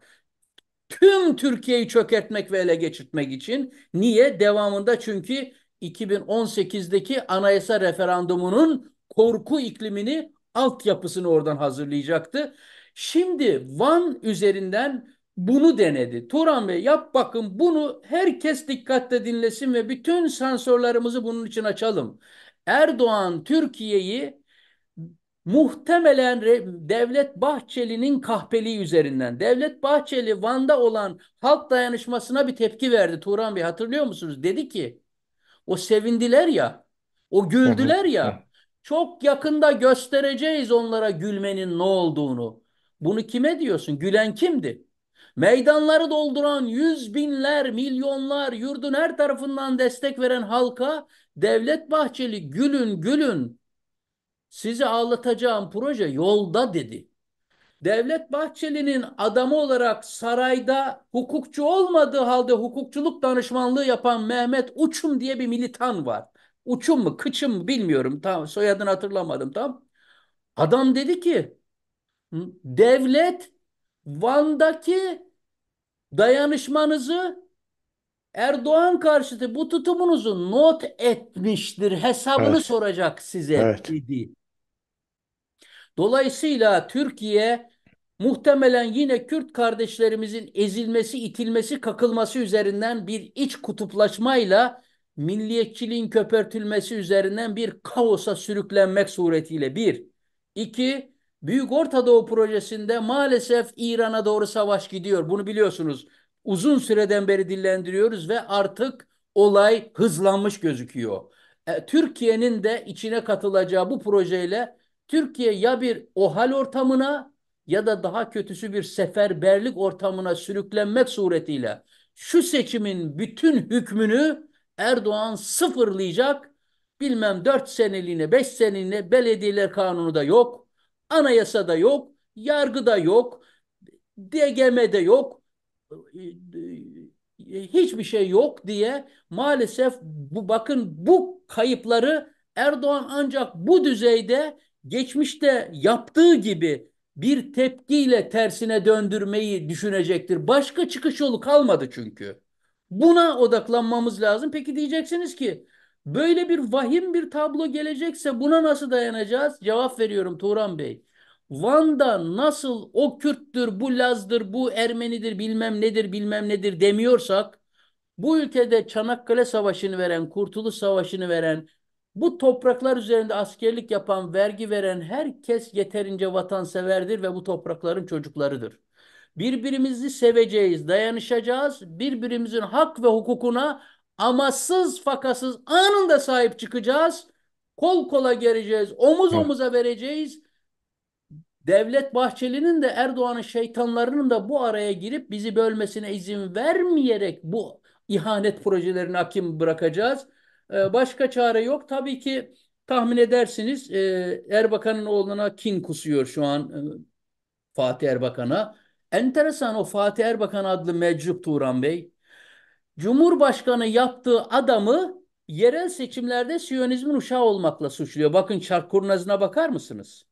Tüm Türkiye'yi çökertmek ve ele geçirtmek için. Niye? Devamında çünkü 2018'deki anayasa referandumunun korku iklimini, altyapısını oradan hazırlayacaktı. Şimdi Van üzerinden bunu denedi. Turan Bey yap bakın bunu herkes dikkatle dinlesin ve bütün sensörlerimizi bunun için açalım. Erdoğan Türkiye'yi muhtemelen Devlet Bahçeli'nin kahpeliği üzerinden. Devlet Bahçeli Van'da olan halk dayanışmasına bir tepki verdi. Turan Bey hatırlıyor musunuz? Dedi ki o sevindiler ya, o güldüler ya. Çok yakında göstereceğiz onlara gülmenin ne olduğunu. Bunu kime diyorsun? Gülen kimdi? Meydanları dolduran yüz binler, milyonlar, yurdun her tarafından destek veren halka Devlet Bahçeli gülün gülün sizi ağlatacağım proje yolda dedi. Devlet Bahçeli'nin adamı olarak sarayda hukukçu olmadığı halde hukukçuluk danışmanlığı yapan Mehmet Uçum diye bir militan var. Uçum mu kıçım mı bilmiyorum tam soyadını hatırlamadım tam. Adam dedi ki devlet Van'daki dayanışmanızı Erdoğan karşıtı bu tutumunuzu not etmiştir. Hesabını evet. soracak size evet. dedi. Dolayısıyla Türkiye muhtemelen yine Kürt kardeşlerimizin ezilmesi, itilmesi, kakılması üzerinden bir iç kutuplaşmayla milliyetçiliğin köpürtülmesi üzerinden bir kaosa sürüklenmek suretiyle bir. iki Büyük ortadoğu projesinde maalesef İran'a doğru savaş gidiyor. Bunu biliyorsunuz uzun süreden beri dillendiriyoruz ve artık olay hızlanmış gözüküyor. E, Türkiye'nin de içine katılacağı bu projeyle Türkiye ya bir ohal ortamına ya da daha kötüsü bir seferberlik ortamına sürüklenmek suretiyle şu seçimin bütün hükmünü Erdoğan sıfırlayacak. Bilmem 4 seneliğine 5 seneliğine belediyeler kanunu da yok. Anayasa da yok. yargı da yok. de yok hiçbir şey yok diye maalesef bu bakın bu kayıpları Erdoğan ancak bu düzeyde geçmişte yaptığı gibi bir tepkiyle tersine döndürmeyi düşünecektir. Başka çıkış yolu kalmadı çünkü. Buna odaklanmamız lazım. Peki diyeceksiniz ki böyle bir vahim bir tablo gelecekse buna nasıl dayanacağız? Cevap veriyorum Turan Bey. Van'da nasıl o Kürttür, bu Laz'dır, bu Ermenidir, bilmem nedir, bilmem nedir demiyorsak, bu ülkede Çanakkale Savaşı'nı veren, Kurtuluş Savaşı'nı veren, bu topraklar üzerinde askerlik yapan, vergi veren herkes yeterince vatanseverdir ve bu toprakların çocuklarıdır. Birbirimizi seveceğiz, dayanışacağız, birbirimizin hak ve hukukuna amasız fakasız anında sahip çıkacağız, kol kola geleceğiz, omuz omuza vereceğiz Devlet Bahçeli'nin de Erdoğan'ın şeytanlarının da bu araya girip bizi bölmesine izin vermeyerek bu ihanet projelerini hakim bırakacağız. Ee, başka çare yok. Tabii ki tahmin edersiniz e, Erbakan'ın oğluna kin kusuyor şu an e, Fatih Erbakan'a. Enteresan o Fatih Erbakan adlı meczup Turan Bey. Cumhurbaşkanı yaptığı adamı yerel seçimlerde Siyonizmin uşağı olmakla suçluyor. Bakın çark kurnazına bakar mısınız?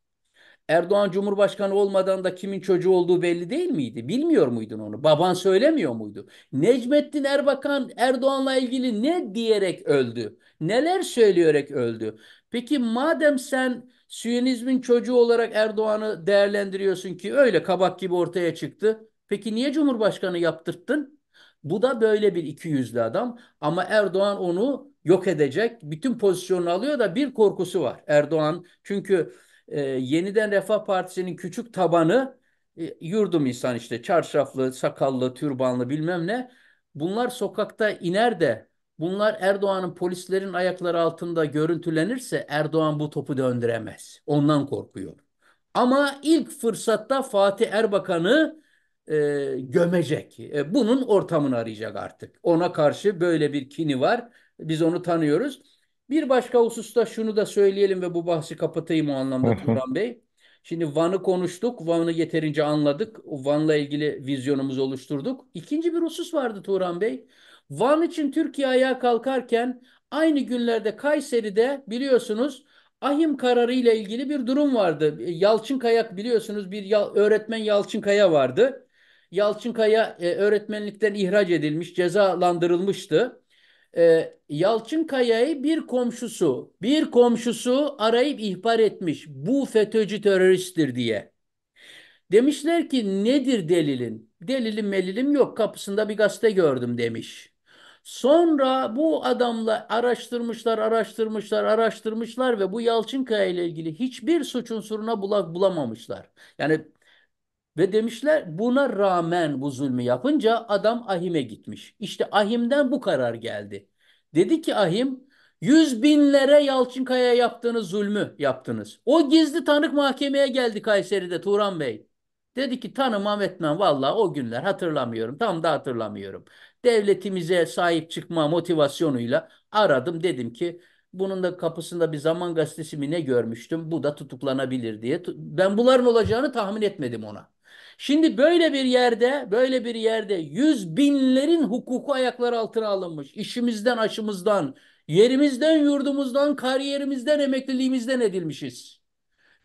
Erdoğan Cumhurbaşkanı olmadan da kimin çocuğu olduğu belli değil miydi? Bilmiyor muydun onu? Baban söylemiyor muydu? Necmettin Erbakan Erdoğan'la ilgili ne diyerek öldü? Neler söyleyerek öldü? Peki madem sen Siyonizmin çocuğu olarak Erdoğan'ı değerlendiriyorsun ki öyle kabak gibi ortaya çıktı. Peki niye Cumhurbaşkanı yaptırttın? Bu da böyle bir iki yüzlü adam ama Erdoğan onu yok edecek. Bütün pozisyonunu alıyor da bir korkusu var Erdoğan. Çünkü e, yeniden Refah Partisi'nin küçük tabanı e, yurdum insan işte çarşaflı, sakallı, türbanlı bilmem ne. Bunlar sokakta iner de bunlar Erdoğan'ın polislerin ayakları altında görüntülenirse Erdoğan bu topu döndüremez. Ondan korkuyor. Ama ilk fırsatta Fatih Erbakan'ı e, gömecek. E, bunun ortamını arayacak artık. Ona karşı böyle bir kini var. Biz onu tanıyoruz. Bir başka hususta şunu da söyleyelim ve bu bahsi kapatayım o anlamda Turan Bey. Şimdi Van'ı konuştuk, Van'ı yeterince anladık. Van'la ilgili vizyonumuzu oluşturduk. İkinci bir husus vardı Turan Bey. Van için Türkiye ayağa kalkarken aynı günlerde Kayseri'de biliyorsunuz ahim kararı ile ilgili bir durum vardı. E, Yalçın Kayak biliyorsunuz bir yal, öğretmen Yalçın Kaya vardı. Yalçın Kaya e, öğretmenlikten ihraç edilmiş, cezalandırılmıştı e, Yalçın Kaya'yı bir komşusu, bir komşusu arayıp ihbar etmiş bu FETÖ'cü teröristtir diye. Demişler ki nedir delilin? Delilim melilim yok kapısında bir gazete gördüm demiş. Sonra bu adamla araştırmışlar, araştırmışlar, araştırmışlar ve bu Yalçın Kaya ile ilgili hiçbir suç unsuruna bulamamışlar. Yani ve demişler buna rağmen bu zulmü yapınca adam ahime gitmiş. İşte ahimden bu karar geldi. Dedi ki ahim yüz binlere Yalçınkaya yaptığınız zulmü yaptınız. O gizli tanık mahkemeye geldi Kayseri'de Turan Bey. Dedi ki tanımam etmem vallahi o günler hatırlamıyorum tam da hatırlamıyorum. Devletimize sahip çıkma motivasyonuyla aradım dedim ki bunun da kapısında bir zaman gazetesi mi ne görmüştüm bu da tutuklanabilir diye. Ben bunların olacağını tahmin etmedim ona. Şimdi böyle bir yerde, böyle bir yerde yüz binlerin hukuku ayaklar altına alınmış. İşimizden, aşımızdan, yerimizden, yurdumuzdan, kariyerimizden, emekliliğimizden edilmişiz.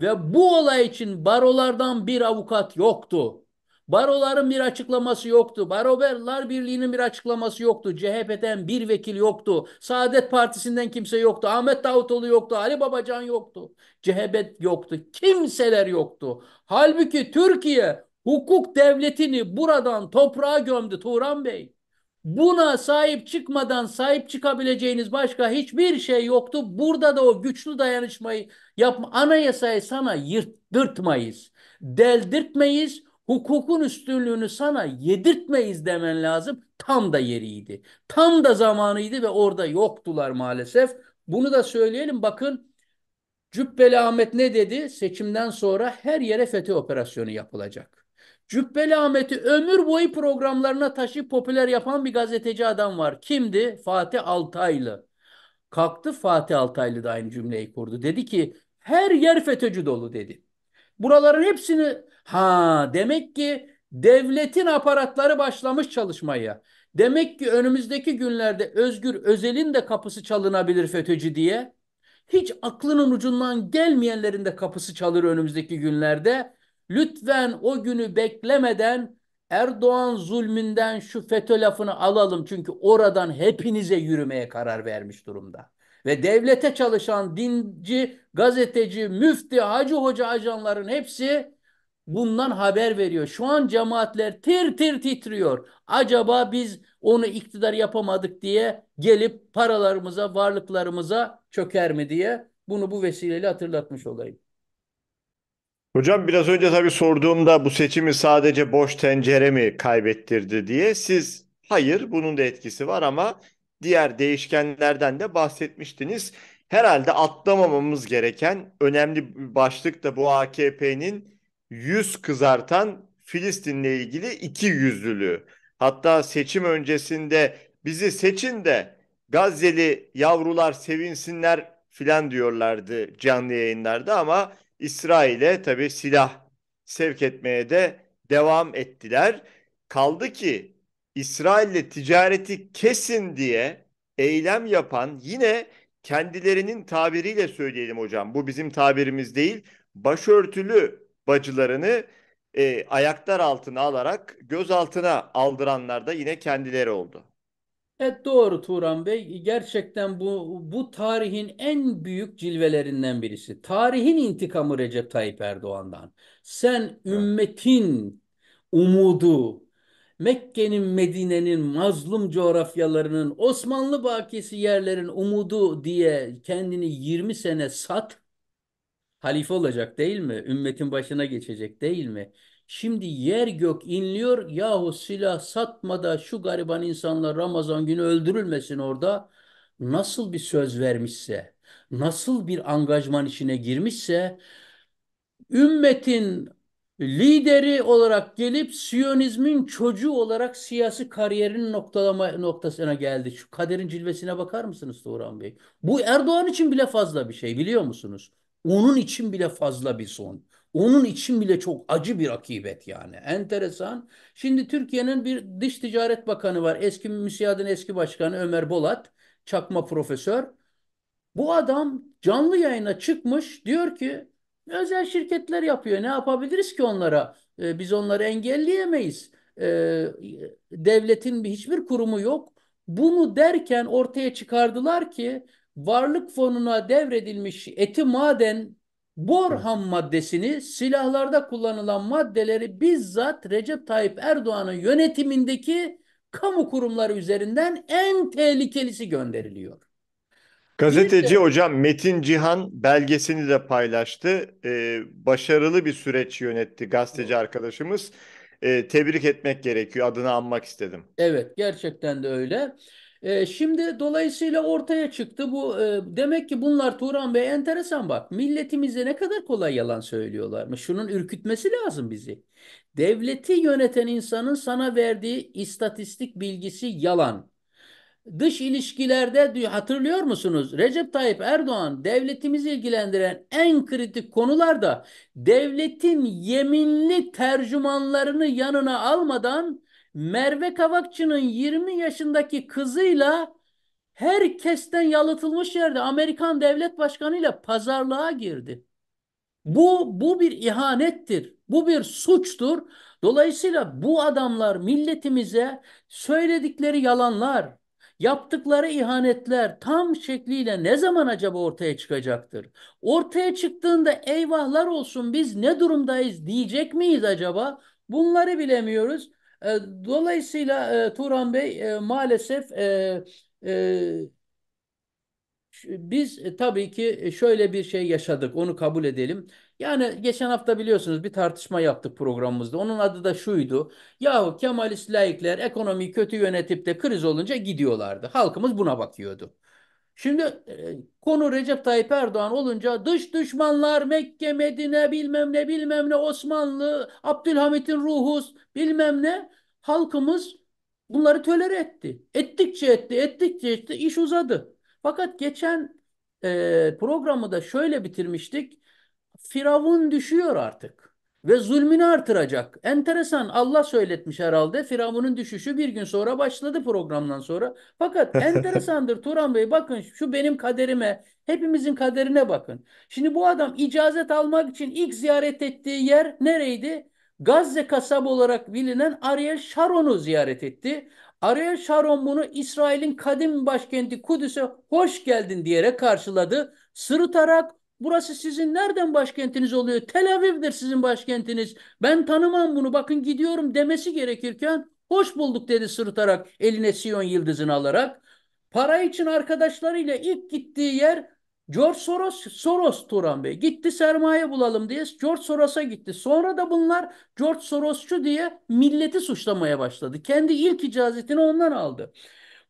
Ve bu olay için barolardan bir avukat yoktu. Baroların bir açıklaması yoktu. Barolar Birliği'nin bir açıklaması yoktu. CHP'den bir vekil yoktu. Saadet Partisi'nden kimse yoktu. Ahmet Davutoğlu yoktu. Ali Babacan yoktu. CHP yoktu. Kimseler yoktu. Halbuki Türkiye Hukuk devletini buradan toprağa gömdü Turan Bey. Buna sahip çıkmadan sahip çıkabileceğiniz başka hiçbir şey yoktu. Burada da o güçlü dayanışmayı yapma. Anayasayı sana yırttırtmayız. Deldirtmeyiz. Hukukun üstünlüğünü sana yedirtmeyiz demen lazım. Tam da yeriydi. Tam da zamanıydı ve orada yoktular maalesef. Bunu da söyleyelim. Bakın Cübbeli Ahmet ne dedi? Seçimden sonra her yere FETÖ operasyonu yapılacak. Cübbeli Ahmet'i ömür boyu programlarına taşıyıp popüler yapan bir gazeteci adam var. Kimdi? Fatih Altaylı. Kalktı Fatih Altaylı da aynı cümleyi kurdu. Dedi ki her yer FETÖ'cü dolu dedi. Buraların hepsini ha demek ki devletin aparatları başlamış çalışmaya. Demek ki önümüzdeki günlerde Özgür Özel'in de kapısı çalınabilir FETÖ'cü diye. Hiç aklının ucundan gelmeyenlerin de kapısı çalır önümüzdeki günlerde. Lütfen o günü beklemeden Erdoğan zulmünden şu FETÖ lafını alalım. Çünkü oradan hepinize yürümeye karar vermiş durumda. Ve devlete çalışan dinci, gazeteci, müfti, hacı hoca ajanların hepsi bundan haber veriyor. Şu an cemaatler tir tir titriyor. Acaba biz onu iktidar yapamadık diye gelip paralarımıza, varlıklarımıza çöker mi diye bunu bu vesileyle hatırlatmış olayım. Hocam biraz önce tabii sorduğumda bu seçimi sadece boş tencere mi kaybettirdi diye siz hayır bunun da etkisi var ama diğer değişkenlerden de bahsetmiştiniz. Herhalde atlamamamız gereken önemli bir başlık da bu AKP'nin yüz kızartan Filistin'le ilgili iki yüzlülüğü. Hatta seçim öncesinde bizi seçin de Gazze'li yavrular sevinsinler filan diyorlardı canlı yayınlarda ama İsrail'e tabi silah sevk etmeye de devam ettiler. Kaldı ki İsrail'le ticareti kesin diye eylem yapan yine kendilerinin tabiriyle söyleyelim hocam. Bu bizim tabirimiz değil. Başörtülü bacılarını e, ayaklar altına alarak gözaltına aldıranlar da yine kendileri oldu. Evet doğru Turan Bey. Gerçekten bu bu tarihin en büyük cilvelerinden birisi. Tarihin intikamı Recep Tayyip Erdoğan'dan. Sen ümmetin umudu, Mekke'nin, Medine'nin, mazlum coğrafyalarının, Osmanlı bakisi yerlerin umudu diye kendini 20 sene sat. Halife olacak değil mi? Ümmetin başına geçecek değil mi? Şimdi yer gök inliyor yahu silah satmada şu gariban insanlar Ramazan günü öldürülmesin orada. Nasıl bir söz vermişse, nasıl bir angajman içine girmişse ümmetin lideri olarak gelip Siyonizmin çocuğu olarak siyasi kariyerinin noktalama noktasına geldi. Şu kaderin cilvesine bakar mısınız Turan Bey? Bu Erdoğan için bile fazla bir şey biliyor musunuz? Onun için bile fazla bir son. Onun için bile çok acı bir akibet yani. Enteresan. Şimdi Türkiye'nin bir dış ticaret bakanı var. Eski müsiyadın eski başkanı Ömer Bolat. Çakma profesör. Bu adam canlı yayına çıkmış diyor ki özel şirketler yapıyor. Ne yapabiliriz ki onlara? E, biz onları engelleyemeyiz. E, devletin bir hiçbir kurumu yok. Bunu derken ortaya çıkardılar ki varlık fonuna devredilmiş eti maden Bor ham maddesini silahlarda kullanılan maddeleri bizzat Recep Tayyip Erdoğan'ın yönetimindeki kamu kurumları üzerinden en tehlikelisi gönderiliyor. Gazeteci işte, hocam Metin Cihan belgesini de paylaştı. Ee, başarılı bir süreç yönetti gazeteci arkadaşımız. Ee, tebrik etmek gerekiyor. Adını anmak istedim. Evet, gerçekten de öyle. E, şimdi dolayısıyla ortaya çıktı bu e, demek ki bunlar Turan Bey enteresan bak milletimize ne kadar kolay yalan söylüyorlarmış. Şunun ürkütmesi lazım bizi. Devleti yöneten insanın sana verdiği istatistik bilgisi yalan. Dış ilişkilerde hatırlıyor musunuz? Recep Tayyip Erdoğan devletimizi ilgilendiren en kritik konularda devletin yeminli tercümanlarını yanına almadan Merve Kavakçı'nın 20 yaşındaki kızıyla herkesten yalıtılmış yerde Amerikan devlet başkanıyla pazarlığa girdi. Bu, bu bir ihanettir. Bu bir suçtur. Dolayısıyla bu adamlar milletimize söyledikleri yalanlar, yaptıkları ihanetler tam şekliyle ne zaman acaba ortaya çıkacaktır? Ortaya çıktığında eyvahlar olsun biz ne durumdayız diyecek miyiz acaba? Bunları bilemiyoruz. E, dolayısıyla e, Turan Bey e, maalesef e, e, biz e, tabii ki e, şöyle bir şey yaşadık onu kabul edelim. Yani geçen hafta biliyorsunuz bir tartışma yaptık programımızda. Onun adı da şuydu. Yahu Kemalist laikler ekonomiyi kötü yönetip de kriz olunca gidiyorlardı. Halkımız buna bakıyordu. Şimdi e, konu Recep Tayyip Erdoğan olunca dış düşmanlar Mekke, Medine bilmem ne bilmem ne Osmanlı, Abdülhamit'in ruhus bilmem ne halkımız bunları tölere etti. Ettikçe etti, ettikçe etti iş uzadı. Fakat geçen e, programı da şöyle bitirmiştik. Firavun düşüyor artık ve zulmünü artıracak. Enteresan Allah söyletmiş herhalde Firavun'un düşüşü bir gün sonra başladı programdan sonra. Fakat [LAUGHS] enteresandır Turan Bey bakın şu benim kaderime hepimizin kaderine bakın. Şimdi bu adam icazet almak için ilk ziyaret ettiği yer nereydi? Gazze kasabı olarak bilinen Ariel Sharon'u ziyaret etti. Ariel Sharon bunu İsrail'in kadim başkenti Kudüs'e hoş geldin diyerek karşıladı. Sırıtarak Burası sizin nereden başkentiniz oluyor? Tel Aviv'dir sizin başkentiniz. Ben tanımam bunu bakın gidiyorum demesi gerekirken hoş bulduk dedi sırıtarak eline Siyon yıldızını alarak. Para için arkadaşlarıyla ilk gittiği yer George Soros, Soros Turan Bey. Gitti sermaye bulalım diye George Soros'a gitti. Sonra da bunlar George Sorosçu diye milleti suçlamaya başladı. Kendi ilk icazetini ondan aldı.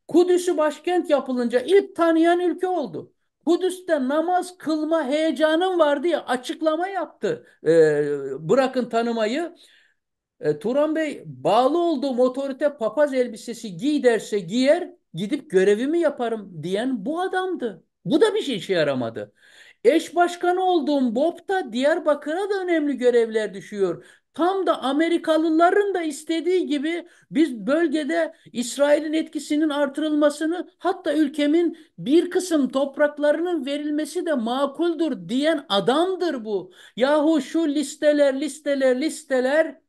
Kudüs'ü başkent yapılınca ilk tanıyan ülke oldu. Kudüs'te namaz kılma heyecanım var diye açıklama yaptı. E, bırakın tanımayı. E, Turan Bey bağlı olduğum otorite papaz elbisesi giy derse giyer gidip görevimi yaparım diyen bu adamdı. Bu da bir şey işe yaramadı. Eş başkanı olduğum BOP'ta Diyarbakır'a da önemli görevler düşüyor. Tam da Amerikalıların da istediği gibi biz bölgede İsrail'in etkisinin artırılmasını hatta ülkemin bir kısım topraklarının verilmesi de makuldür diyen adamdır bu. Yahu şu listeler listeler listeler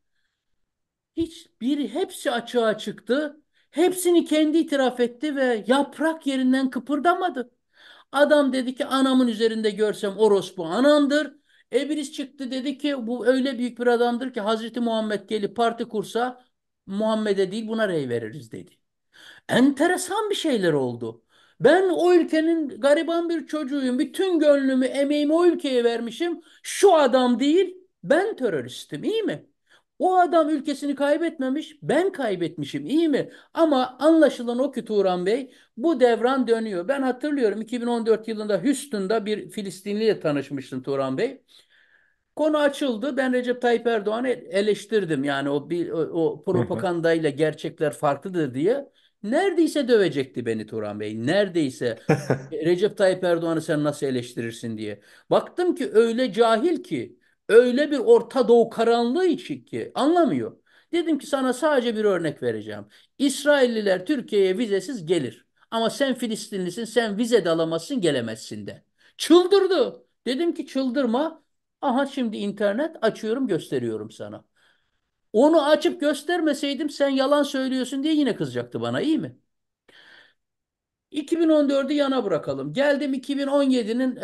hiç bir hepsi açığa çıktı. Hepsini kendi itiraf etti ve yaprak yerinden kıpırdamadı. Adam dedi ki anamın üzerinde görsem orospu anamdır. E çıktı dedi ki bu öyle büyük bir adamdır ki Hazreti Muhammed gelip parti kursa Muhammed'e değil buna rey veririz dedi. Enteresan bir şeyler oldu. Ben o ülkenin gariban bir çocuğuyum. Bütün gönlümü, emeğimi o ülkeye vermişim. Şu adam değil, ben teröristim, İyi mi? O adam ülkesini kaybetmemiş, ben kaybetmişim, İyi mi? Ama anlaşılan o ki Turan Bey, bu devran dönüyor. Ben hatırlıyorum 2014 yılında Houston'da bir Filistinliyle tanışmıştım Turan Bey. Konu açıldı. Ben Recep Tayyip Erdoğan'ı eleştirdim. Yani o bir o, o propagandayla gerçekler farklıdır diye. Neredeyse dövecekti beni Turan Bey. Neredeyse [LAUGHS] Recep Tayyip Erdoğan'ı sen nasıl eleştirirsin diye. Baktım ki öyle cahil ki, öyle bir Orta Doğu karanlığı için ki anlamıyor. Dedim ki sana sadece bir örnek vereceğim. İsrailliler Türkiye'ye vizesiz gelir. Ama sen Filistinlisin, sen vize de alamazsın, gelemezsin de. Çıldırdı. Dedim ki çıldırma. Aha şimdi internet açıyorum gösteriyorum sana. Onu açıp göstermeseydim sen yalan söylüyorsun diye yine kızacaktı bana iyi mi? 2014'ü yana bırakalım. Geldim 2017'nin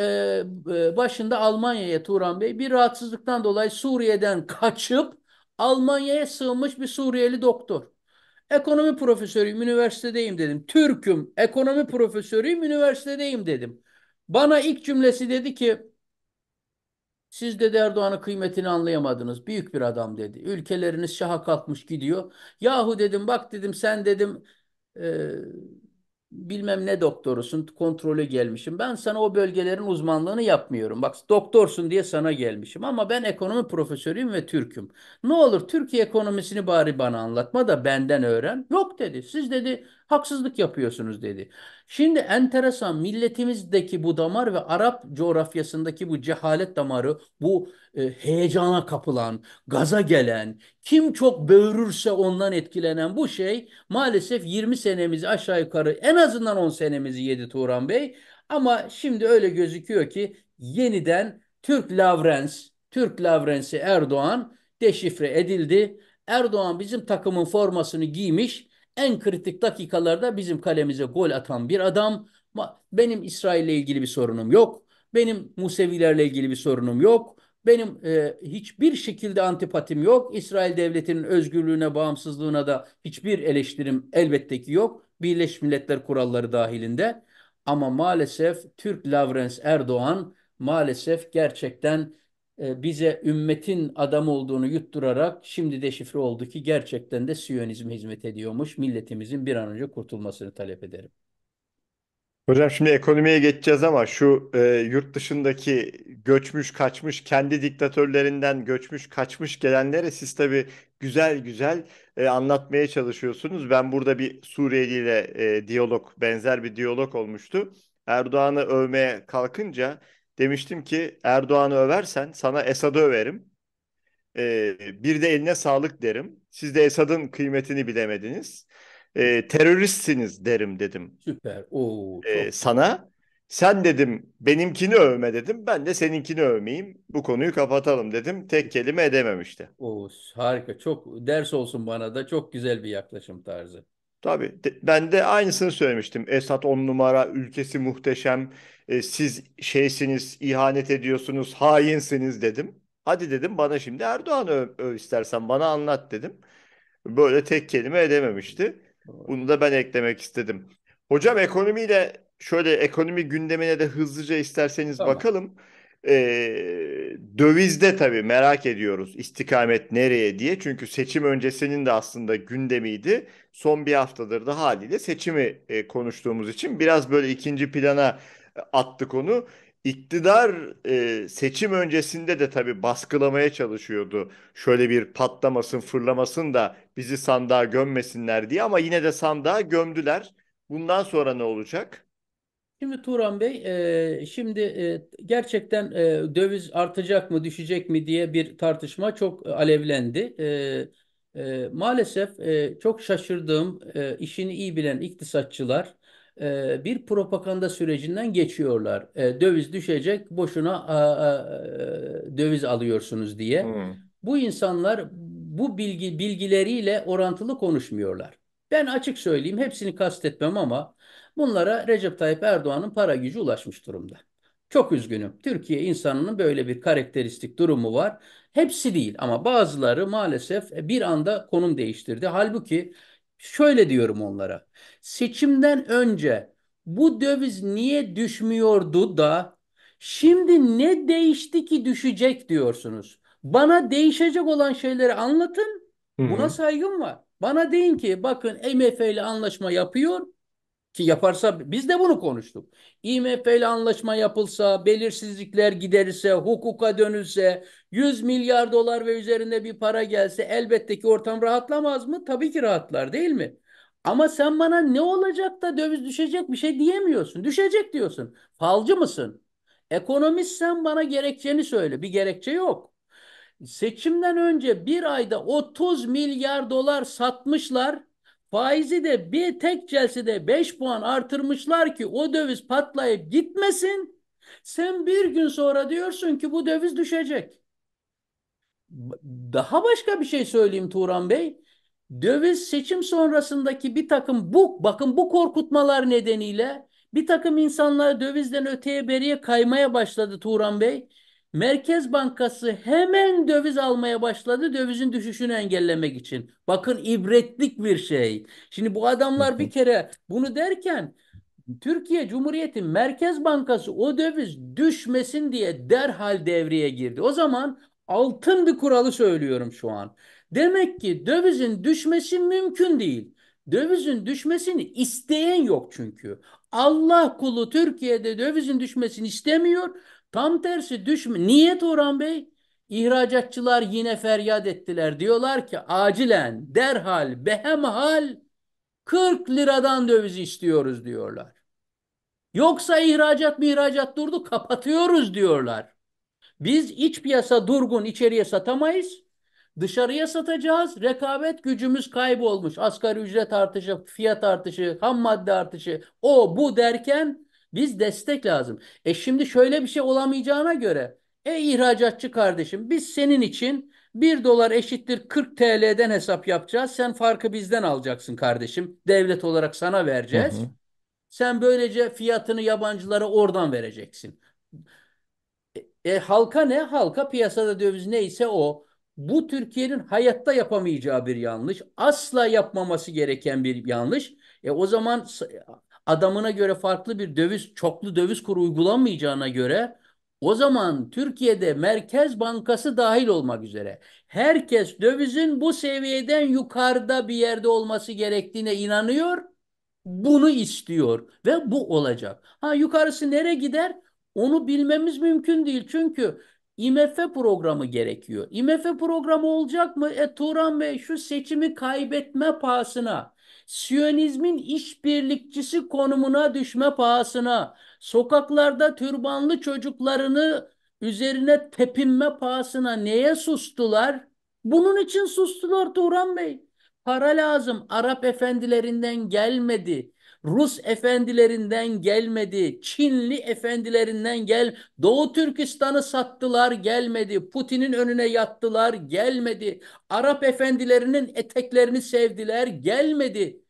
e, e, başında Almanya'ya Turan Bey bir rahatsızlıktan dolayı Suriye'den kaçıp Almanya'ya sığınmış bir Suriyeli doktor. Ekonomi profesörüyüm, üniversitedeyim dedim. Türk'üm, ekonomi profesörüyüm, üniversitedeyim dedim. Bana ilk cümlesi dedi ki, siz de Erdoğan'ın kıymetini anlayamadınız. Büyük bir adam dedi. Ülkeleriniz şaha kalkmış gidiyor. Yahu dedim bak dedim sen dedim bilmem ne doktorusun kontrolü gelmişim. Ben sana o bölgelerin uzmanlığını yapmıyorum. Bak doktorsun diye sana gelmişim ama ben ekonomi profesörüyüm ve Türk'üm. Ne olur Türkiye ekonomisini bari bana anlatma da benden öğren. Yok dedi. Siz dedi haksızlık yapıyorsunuz dedi. Şimdi enteresan milletimizdeki bu damar ve Arap coğrafyasındaki bu cehalet damarı, bu e, heyecana kapılan, gaza gelen, kim çok böğürürse ondan etkilenen bu şey maalesef 20 senemizi aşağı yukarı en azından 10 senemizi yedi Turan Bey. Ama şimdi öyle gözüküyor ki yeniden Türk Lavrens, Türk Lavrensi Erdoğan deşifre edildi. Erdoğan bizim takımın formasını giymiş en kritik dakikalarda bizim kalemize gol atan bir adam. Benim İsrail'le ilgili bir sorunum yok. Benim Musevilerle ilgili bir sorunum yok. Benim e, hiçbir şekilde antipatim yok. İsrail devletinin özgürlüğüne, bağımsızlığına da hiçbir eleştirim elbette ki yok. Birleşmiş Milletler kuralları dahilinde. Ama maalesef Türk Lavrens Erdoğan maalesef gerçekten e, bize ümmetin adam olduğunu yutturarak şimdi deşifre oldu ki gerçekten de Siyonizme hizmet ediyormuş. Milletimizin bir an önce kurtulmasını talep ederim. Hocam şimdi ekonomiye geçeceğiz ama şu e, yurt dışındaki göçmüş kaçmış kendi diktatörlerinden göçmüş kaçmış gelenlere siz tabi güzel güzel e, anlatmaya çalışıyorsunuz. Ben burada bir Suriyeli ile e, diyalog benzer bir diyalog olmuştu. Erdoğan'ı övmeye kalkınca demiştim ki Erdoğan'ı översen sana Esad'ı överim. E, bir de eline sağlık derim. Siz de Esad'ın kıymetini bilemediniz. E, teröristsiniz derim dedim. Süper. Oo, ee, çok... e, sana sen dedim benimkini övme dedim. Ben de seninkini övmeyeyim. Bu konuyu kapatalım dedim. Tek kelime edememişti. Oo, harika. Çok ders olsun bana da. Çok güzel bir yaklaşım tarzı. Tabii. De, ben de aynısını söylemiştim. Esat on numara, ülkesi muhteşem, e, siz şeysiniz, ihanet ediyorsunuz, hainsiniz dedim. Hadi dedim bana şimdi Erdoğan'ı istersen bana anlat dedim. Böyle tek kelime edememişti. Bunu da ben eklemek istedim. Hocam ekonomiyle şöyle ekonomi gündemine de hızlıca isterseniz tamam. bakalım. E, dövizde tabii merak ediyoruz istikamet nereye diye. Çünkü seçim öncesinin de aslında gündemiydi. Son bir haftadır da haliyle seçimi e, konuştuğumuz için biraz böyle ikinci plana attık onu. İktidar e, seçim öncesinde de tabii baskılamaya çalışıyordu. Şöyle bir patlamasın, fırlamasın da bizi sandığa gömmesinler diye ama yine de sandığa gömdüler. Bundan sonra ne olacak? Şimdi Turan Bey, e, şimdi e, gerçekten e, döviz artacak mı, düşecek mi diye bir tartışma çok alevlendi. E, e, maalesef e, çok şaşırdığım, e, işini iyi bilen iktisatçılar e, bir propaganda sürecinden geçiyorlar. E, döviz düşecek, boşuna a, e, a, e, döviz alıyorsunuz diye. Hmm. Bu insanlar bu bilgi bilgileriyle orantılı konuşmuyorlar. Ben açık söyleyeyim, hepsini kastetmem ama bunlara Recep Tayyip Erdoğan'ın para gücü ulaşmış durumda. Çok üzgünüm. Türkiye insanının böyle bir karakteristik durumu var. Hepsi değil ama bazıları maalesef bir anda konum değiştirdi. Halbuki Şöyle diyorum onlara. Seçimden önce bu döviz niye düşmüyordu da şimdi ne değişti ki düşecek diyorsunuz. Bana değişecek olan şeyleri anlatın. Buna saygım var. Bana deyin ki bakın IMF ile anlaşma yapıyor ki yaparsa biz de bunu konuştuk. IMF ile anlaşma yapılsa, belirsizlikler giderilse, hukuka dönülse, 100 milyar dolar ve üzerinde bir para gelse elbette ki ortam rahatlamaz mı? Tabii ki rahatlar değil mi? Ama sen bana ne olacak da döviz düşecek bir şey diyemiyorsun. Düşecek diyorsun. Falcı mısın? Ekonomist sen bana gerekçeni söyle. Bir gerekçe yok. Seçimden önce bir ayda 30 milyar dolar satmışlar Faizi de bir tek celsede 5 puan artırmışlar ki o döviz patlayıp gitmesin. Sen bir gün sonra diyorsun ki bu döviz düşecek. Daha başka bir şey söyleyeyim Turan Bey. Döviz seçim sonrasındaki bir takım bu bakın bu korkutmalar nedeniyle bir takım insanlar dövizden öteye beriye kaymaya başladı Turan Bey. Merkez Bankası hemen döviz almaya başladı dövizin düşüşünü engellemek için. Bakın ibretlik bir şey. Şimdi bu adamlar bir kere bunu derken Türkiye Cumhuriyeti Merkez Bankası o döviz düşmesin diye derhal devreye girdi. O zaman altın bir kuralı söylüyorum şu an. Demek ki dövizin düşmesi mümkün değil. Dövizin düşmesini isteyen yok çünkü. Allah kulu Türkiye'de dövizin düşmesini istemiyor. Tam tersi düşme. Niye Orhan Bey? İhracatçılar yine feryat ettiler. Diyorlar ki acilen, derhal, behemhal 40 liradan döviz istiyoruz diyorlar. Yoksa ihracat mı ihracat durdu kapatıyoruz diyorlar. Biz iç piyasa durgun içeriye satamayız. Dışarıya satacağız. Rekabet gücümüz kaybolmuş. Asgari ücret artışı, fiyat artışı, ham madde artışı o bu derken biz destek lazım. E şimdi şöyle bir şey olamayacağına göre e ihracatçı kardeşim biz senin için 1 dolar eşittir 40 TL'den hesap yapacağız. Sen farkı bizden alacaksın kardeşim. Devlet olarak sana vereceğiz. Hı hı. Sen böylece fiyatını yabancılara oradan vereceksin. E, e, halka ne? Halka piyasada döviz neyse o. Bu Türkiye'nin hayatta yapamayacağı bir yanlış. Asla yapmaması gereken bir yanlış. E o zaman adamına göre farklı bir döviz, çoklu döviz kuru uygulanmayacağına göre o zaman Türkiye'de Merkez Bankası dahil olmak üzere herkes dövizin bu seviyeden yukarıda bir yerde olması gerektiğine inanıyor. Bunu istiyor ve bu olacak. Ha yukarısı nereye gider? Onu bilmemiz mümkün değil. Çünkü IMF programı gerekiyor. IMF programı olacak mı? E Turan Bey şu seçimi kaybetme pahasına Siyonizmin işbirlikçisi konumuna düşme pahasına, sokaklarda türbanlı çocuklarını üzerine tepinme pahasına neye sustular? Bunun için sustular Turan Bey. Para lazım. Arap efendilerinden gelmedi. Rus efendilerinden gelmedi. Çinli efendilerinden gel. Doğu Türkistan'ı sattılar gelmedi. Putin'in önüne yattılar gelmedi. Arap efendilerinin eteklerini sevdiler gelmedi.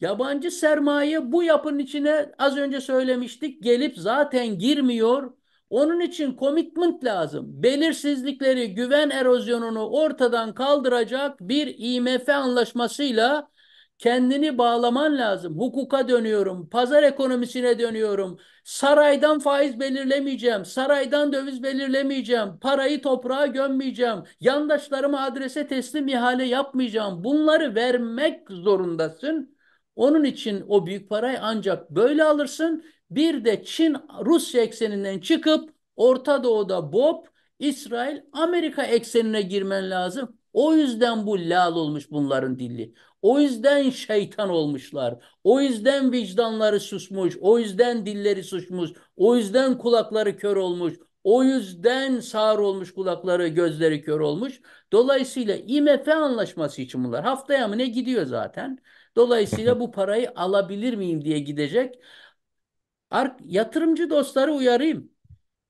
Yabancı sermaye bu yapının içine az önce söylemiştik gelip zaten girmiyor. Onun için commitment lazım. Belirsizlikleri, güven erozyonunu ortadan kaldıracak bir IMF anlaşmasıyla kendini bağlaman lazım. Hukuka dönüyorum, pazar ekonomisine dönüyorum. Saraydan faiz belirlemeyeceğim, saraydan döviz belirlemeyeceğim, parayı toprağa gömmeyeceğim, yandaşlarımı adrese teslim ihale yapmayacağım. Bunları vermek zorundasın. Onun için o büyük parayı ancak böyle alırsın. Bir de Çin Rusya ekseninden çıkıp Orta Doğu'da BOP, İsrail, Amerika eksenine girmen lazım. O yüzden bu lal olmuş bunların dilli. O yüzden şeytan olmuşlar. O yüzden vicdanları susmuş. O yüzden dilleri susmuş. O yüzden kulakları kör olmuş. O yüzden sağır olmuş kulakları, gözleri kör olmuş. Dolayısıyla IMF anlaşması için bunlar. Haftaya mı ne gidiyor zaten? Dolayısıyla bu parayı alabilir miyim diye gidecek. Ark, yatırımcı dostları uyarayım.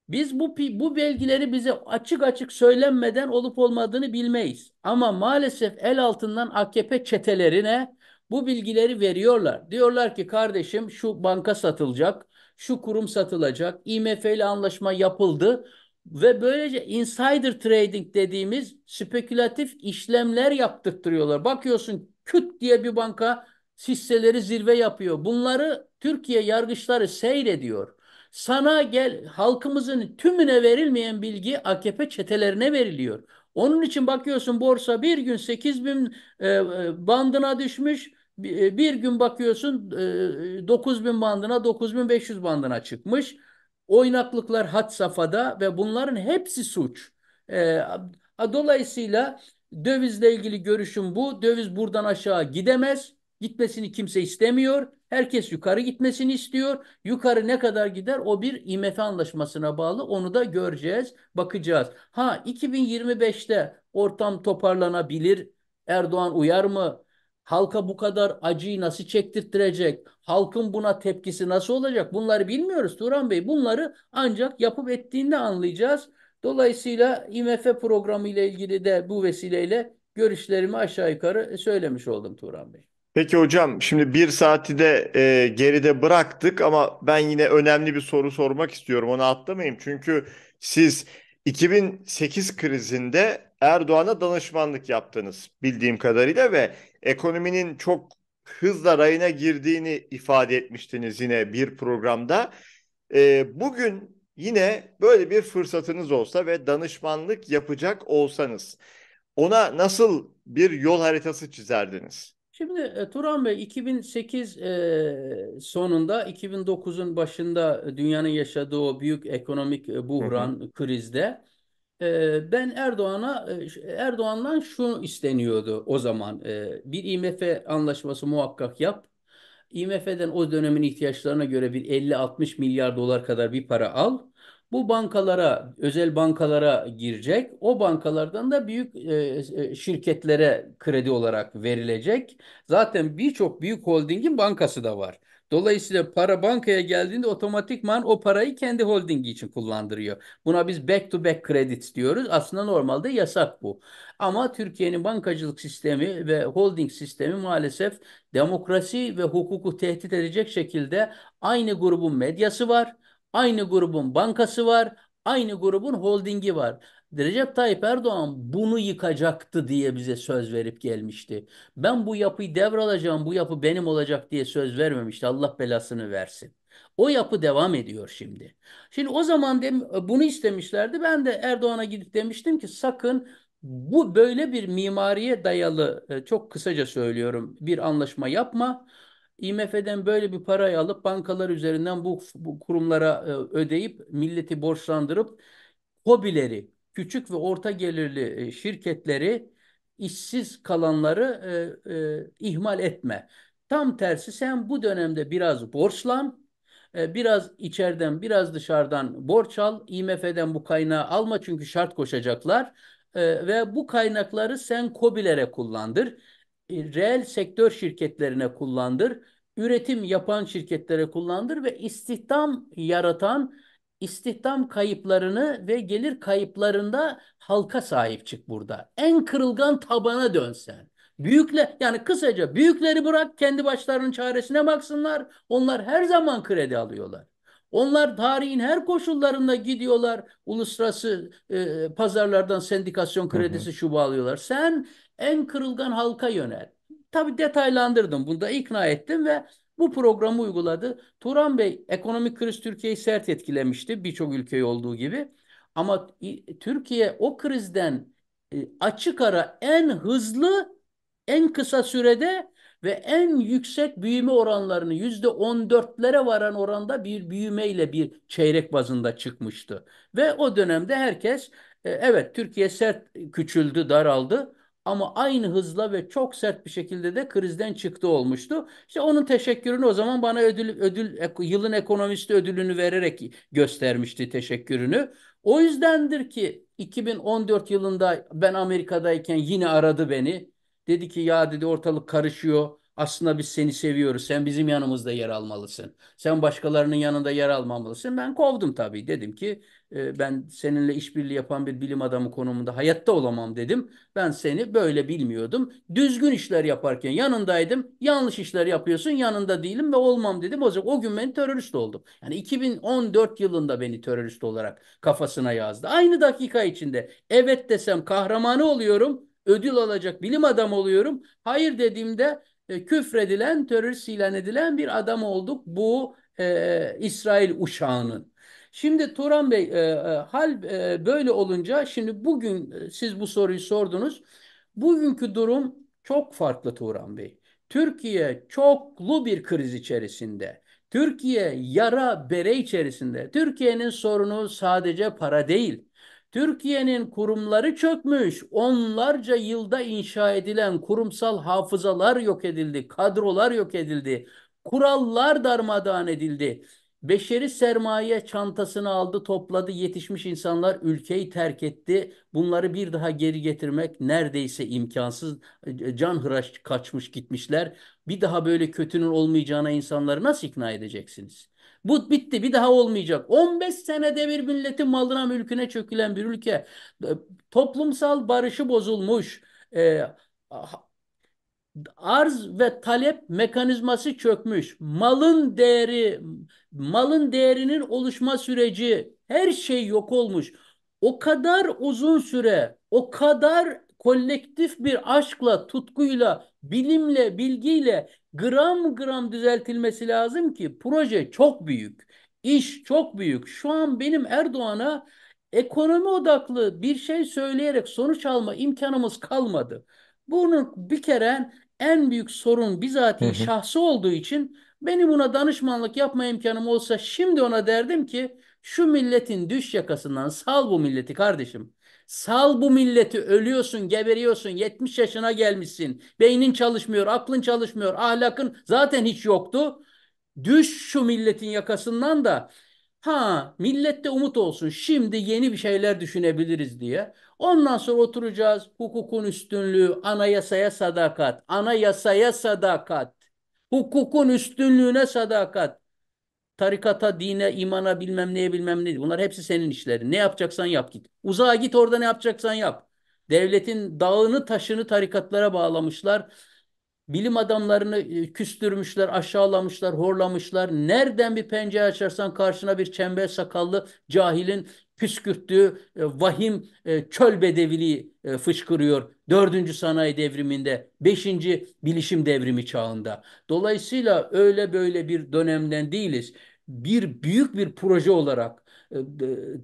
Biz bu bu belgileri bize açık açık söylenmeden olup olmadığını bilmeyiz. Ama maalesef el altından AKP çetelerine bu bilgileri veriyorlar. Diyorlar ki kardeşim şu banka satılacak, şu kurum satılacak, IMF ile anlaşma yapıldı ve böylece insider trading dediğimiz spekülatif işlemler yaptırtıyorlar. Bakıyorsun küt diye bir banka hisseleri zirve yapıyor. Bunları Türkiye yargıçları seyrediyor. Sana gel halkımızın tümüne verilmeyen bilgi AKP çetelerine veriliyor. Onun için bakıyorsun borsa bir gün 8 bin e, e, bandına düşmüş. E, bir gün bakıyorsun e, 9 bin bandına 9500 bandına çıkmış. Oynaklıklar had safhada ve bunların hepsi suç. E, dolayısıyla Dövizle ilgili görüşüm bu. Döviz buradan aşağı gidemez. Gitmesini kimse istemiyor. Herkes yukarı gitmesini istiyor. Yukarı ne kadar gider o bir IMF anlaşmasına bağlı. Onu da göreceğiz, bakacağız. Ha 2025'te ortam toparlanabilir. Erdoğan uyar mı? Halka bu kadar acıyı nasıl çektirtirecek? Halkın buna tepkisi nasıl olacak? Bunları bilmiyoruz Turan Bey. Bunları ancak yapıp ettiğinde anlayacağız. Dolayısıyla IMF programı ile ilgili de bu vesileyle görüşlerimi aşağı yukarı söylemiş oldum Turan Bey. Peki hocam şimdi bir saati de e, geride bıraktık ama ben yine önemli bir soru sormak istiyorum onu atlamayayım. Çünkü siz 2008 krizinde Erdoğan'a danışmanlık yaptınız bildiğim kadarıyla ve ekonominin çok hızla rayına girdiğini ifade etmiştiniz yine bir programda. E, bugün yine böyle bir fırsatınız olsa ve danışmanlık yapacak olsanız ona nasıl bir yol haritası çizerdiniz? Şimdi e, Turan Bey 2008 e, sonunda 2009'un başında dünyanın yaşadığı o büyük ekonomik e, buhran hı hı. krizde e, ben Erdoğan'a e, Erdoğan'dan şu isteniyordu o zaman e, bir IMF anlaşması muhakkak yap. IMF'den o dönemin ihtiyaçlarına göre bir 50-60 milyar dolar kadar bir para al. Bu bankalara, özel bankalara girecek. O bankalardan da büyük e, e, şirketlere kredi olarak verilecek. Zaten birçok büyük holdingin bankası da var. Dolayısıyla para bankaya geldiğinde otomatikman o parayı kendi holdingi için kullandırıyor. Buna biz back to back credit diyoruz. Aslında normalde yasak bu. Ama Türkiye'nin bankacılık sistemi ve holding sistemi maalesef demokrasi ve hukuku tehdit edecek şekilde aynı grubun medyası var Aynı grubun bankası var, aynı grubun holdingi var. Recep Tayyip Erdoğan bunu yıkacaktı diye bize söz verip gelmişti. Ben bu yapıyı devralacağım, bu yapı benim olacak diye söz vermemişti. Allah belasını versin. O yapı devam ediyor şimdi. Şimdi o zaman dem bunu istemişlerdi. Ben de Erdoğan'a gidip demiştim ki sakın bu böyle bir mimariye dayalı e, çok kısaca söylüyorum bir anlaşma yapma. IMF'den böyle bir parayı alıp bankalar üzerinden bu, bu kurumlara e, ödeyip milleti borçlandırıp hobileri, küçük ve orta gelirli e, şirketleri, işsiz kalanları e, e, ihmal etme. Tam tersi sen bu dönemde biraz borçlan, e, biraz içeriden biraz dışarıdan borç al, IMF'den bu kaynağı alma çünkü şart koşacaklar. E, ve bu kaynakları sen COBİ'lere kullandır. E, reel sektör şirketlerine kullandır, üretim yapan şirketlere kullandır ve istihdam yaratan istihdam kayıplarını ve gelir kayıplarında halka sahip çık burada. En kırılgan tabana dönsen. Büyükle yani kısaca büyükleri bırak kendi başlarının çaresine baksınlar. Onlar her zaman kredi alıyorlar. Onlar tarihin her koşullarında gidiyorlar. Uluslararası e, pazarlardan sendikasyon kredisi şu bağlıyorlar. Sen en kırılgan halka yönel. Tabii detaylandırdım bunu da ikna ettim ve bu programı uyguladı. Turan Bey ekonomik kriz Türkiye'yi sert etkilemişti birçok ülkeyi olduğu gibi. Ama Türkiye o krizden e, açık ara en hızlı, en kısa sürede ve en yüksek büyüme oranlarını yüzde on dörtlere varan oranda bir büyümeyle bir çeyrek bazında çıkmıştı. Ve o dönemde herkes e, evet Türkiye sert küçüldü, daraldı ama aynı hızla ve çok sert bir şekilde de krizden çıktı olmuştu. İşte onun teşekkürünü o zaman bana ödül ödül yılın ekonomisti ödülünü vererek göstermişti teşekkürünü. O yüzdendir ki 2014 yılında ben Amerika'dayken yine aradı beni. Dedi ki ya dedi ortalık karışıyor. Aslında biz seni seviyoruz. Sen bizim yanımızda yer almalısın. Sen başkalarının yanında yer almamalısın. Ben kovdum tabii. Dedim ki e, ben seninle işbirliği yapan bir bilim adamı konumunda hayatta olamam dedim. Ben seni böyle bilmiyordum. Düzgün işler yaparken yanındaydım. Yanlış işler yapıyorsun. Yanında değilim ve olmam dedim. O, o gün ben terörist oldum. Yani 2014 yılında beni terörist olarak kafasına yazdı. Aynı dakika içinde evet desem kahramanı oluyorum ödül alacak bilim adamı oluyorum. Hayır dediğimde e, küfredilen, terörist ilan edilen bir adam olduk bu e, İsrail uşağının. Şimdi Turan Bey e, e hal e, böyle olunca şimdi bugün e, siz bu soruyu sordunuz. Bugünkü durum çok farklı Turan Bey. Türkiye çoklu bir kriz içerisinde. Türkiye yara bere içerisinde. Türkiye'nin sorunu sadece para değil. Türkiye'nin kurumları çökmüş. Onlarca yılda inşa edilen kurumsal hafızalar yok edildi, kadrolar yok edildi, kurallar darmadağın edildi. Beşeri sermaye çantasını aldı, topladı, yetişmiş insanlar ülkeyi terk etti. Bunları bir daha geri getirmek neredeyse imkansız. Can hıraş kaçmış gitmişler. Bir daha böyle kötünün olmayacağına insanları nasıl ikna edeceksiniz? Bu bitti bir daha olmayacak. 15 senede bir milletin malına mülküne çökülen bir ülke. Toplumsal barışı bozulmuş. E, arz ve talep mekanizması çökmüş. Malın değeri, malın değerinin oluşma süreci her şey yok olmuş. O kadar uzun süre, o kadar kolektif bir aşkla, tutkuyla, bilimle, bilgiyle gram gram düzeltilmesi lazım ki proje çok büyük. iş çok büyük. Şu an benim Erdoğan'a ekonomi odaklı bir şey söyleyerek sonuç alma imkanımız kalmadı. Bunun bir kere en büyük sorun bizatihi şahsı olduğu için benim buna danışmanlık yapma imkanım olsa şimdi ona derdim ki şu milletin düş yakasından sal bu milleti kardeşim. Sal bu milleti ölüyorsun, geberiyorsun, 70 yaşına gelmişsin. Beynin çalışmıyor, aklın çalışmıyor, ahlakın zaten hiç yoktu. Düş şu milletin yakasından da ha millette umut olsun şimdi yeni bir şeyler düşünebiliriz diye. Ondan sonra oturacağız hukukun üstünlüğü, anayasaya sadakat, anayasaya sadakat, hukukun üstünlüğüne sadakat tarikata, dine, imana bilmem neye bilmem ne. Bunlar hepsi senin işlerin. Ne yapacaksan yap git. Uzağa git orada ne yapacaksan yap. Devletin dağını taşını tarikatlara bağlamışlar. Bilim adamlarını e, küstürmüşler, aşağılamışlar, horlamışlar. Nereden bir pencere açarsan karşına bir çember sakallı cahilin püskürttüğü e, vahim e, çöl bedeviliği fışkırıyor. Dördüncü sanayi devriminde, beşinci bilişim devrimi çağında. Dolayısıyla öyle böyle bir dönemden değiliz bir büyük bir proje olarak e, e,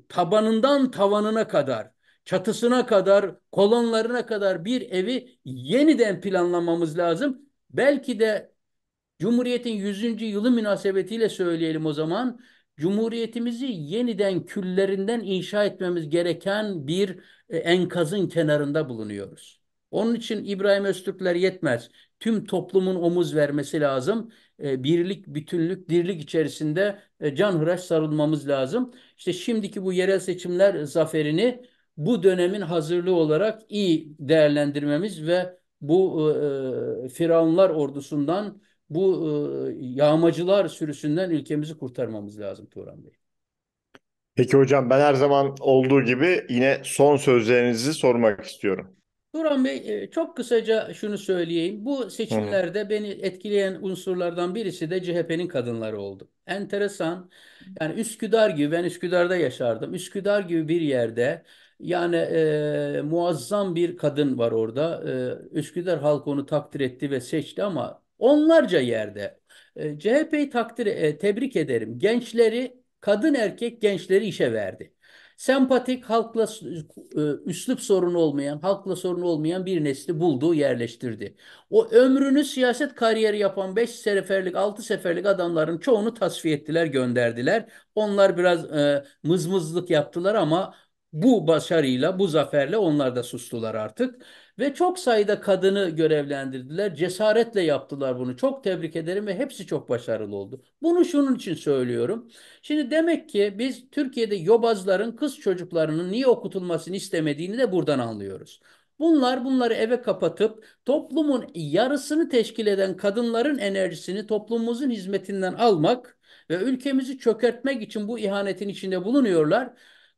tabanından tavanına kadar, çatısına kadar, kolonlarına kadar bir evi yeniden planlamamız lazım. Belki de Cumhuriyet'in 100. yılı münasebetiyle söyleyelim o zaman. Cumhuriyetimizi yeniden küllerinden inşa etmemiz gereken bir e, enkazın kenarında bulunuyoruz. Onun için İbrahim Öztürkler yetmez tüm toplumun omuz vermesi lazım. E, birlik, bütünlük, dirlik içerisinde e, canhıraş sarılmamız lazım. İşte şimdiki bu yerel seçimler zaferini bu dönemin hazırlığı olarak iyi değerlendirmemiz ve bu e, e, firavunlar ordusundan, bu e, yağmacılar sürüsünden ülkemizi kurtarmamız lazım Turan Bey. Peki hocam ben her zaman olduğu gibi yine son sözlerinizi sormak istiyorum. Duran Bey e, çok kısaca şunu söyleyeyim. Bu seçimlerde beni etkileyen unsurlardan birisi de CHP'nin kadınları oldu. Enteresan. Yani Üsküdar gibi ben Üsküdar'da yaşardım. Üsküdar gibi bir yerde yani e, muazzam bir kadın var orada. E, Üsküdar halkı onu takdir etti ve seçti ama onlarca yerde e, CHP'yi takdir e, tebrik ederim. Gençleri kadın erkek gençleri işe verdi. Sempatik halkla e, üslup sorunu olmayan, halkla sorunu olmayan bir nesli buldu, yerleştirdi. O ömrünü siyaset kariyeri yapan 5 seferlik, 6 seferlik adamların çoğunu tasfiye ettiler, gönderdiler. Onlar biraz e, mızmızlık yaptılar ama bu başarıyla, bu zaferle onlar da sustular artık. Ve çok sayıda kadını görevlendirdiler. Cesaretle yaptılar bunu. Çok tebrik ederim ve hepsi çok başarılı oldu. Bunu şunun için söylüyorum. Şimdi demek ki biz Türkiye'de yobazların kız çocuklarının niye okutulmasını istemediğini de buradan anlıyoruz. Bunlar bunları eve kapatıp toplumun yarısını teşkil eden kadınların enerjisini toplumumuzun hizmetinden almak ve ülkemizi çökertmek için bu ihanetin içinde bulunuyorlar.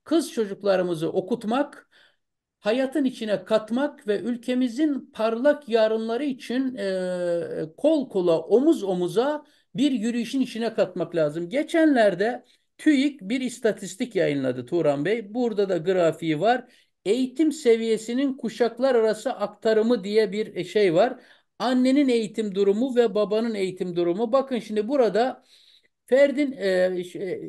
Kız çocuklarımızı okutmak hayatın içine katmak ve ülkemizin parlak yarınları için e, kol kola, omuz omuza bir yürüyüşün içine katmak lazım. Geçenlerde TÜİK bir istatistik yayınladı Turan Bey. Burada da grafiği var. Eğitim seviyesinin kuşaklar arası aktarımı diye bir e, şey var. Annenin eğitim durumu ve babanın eğitim durumu. Bakın şimdi burada Ferdin e,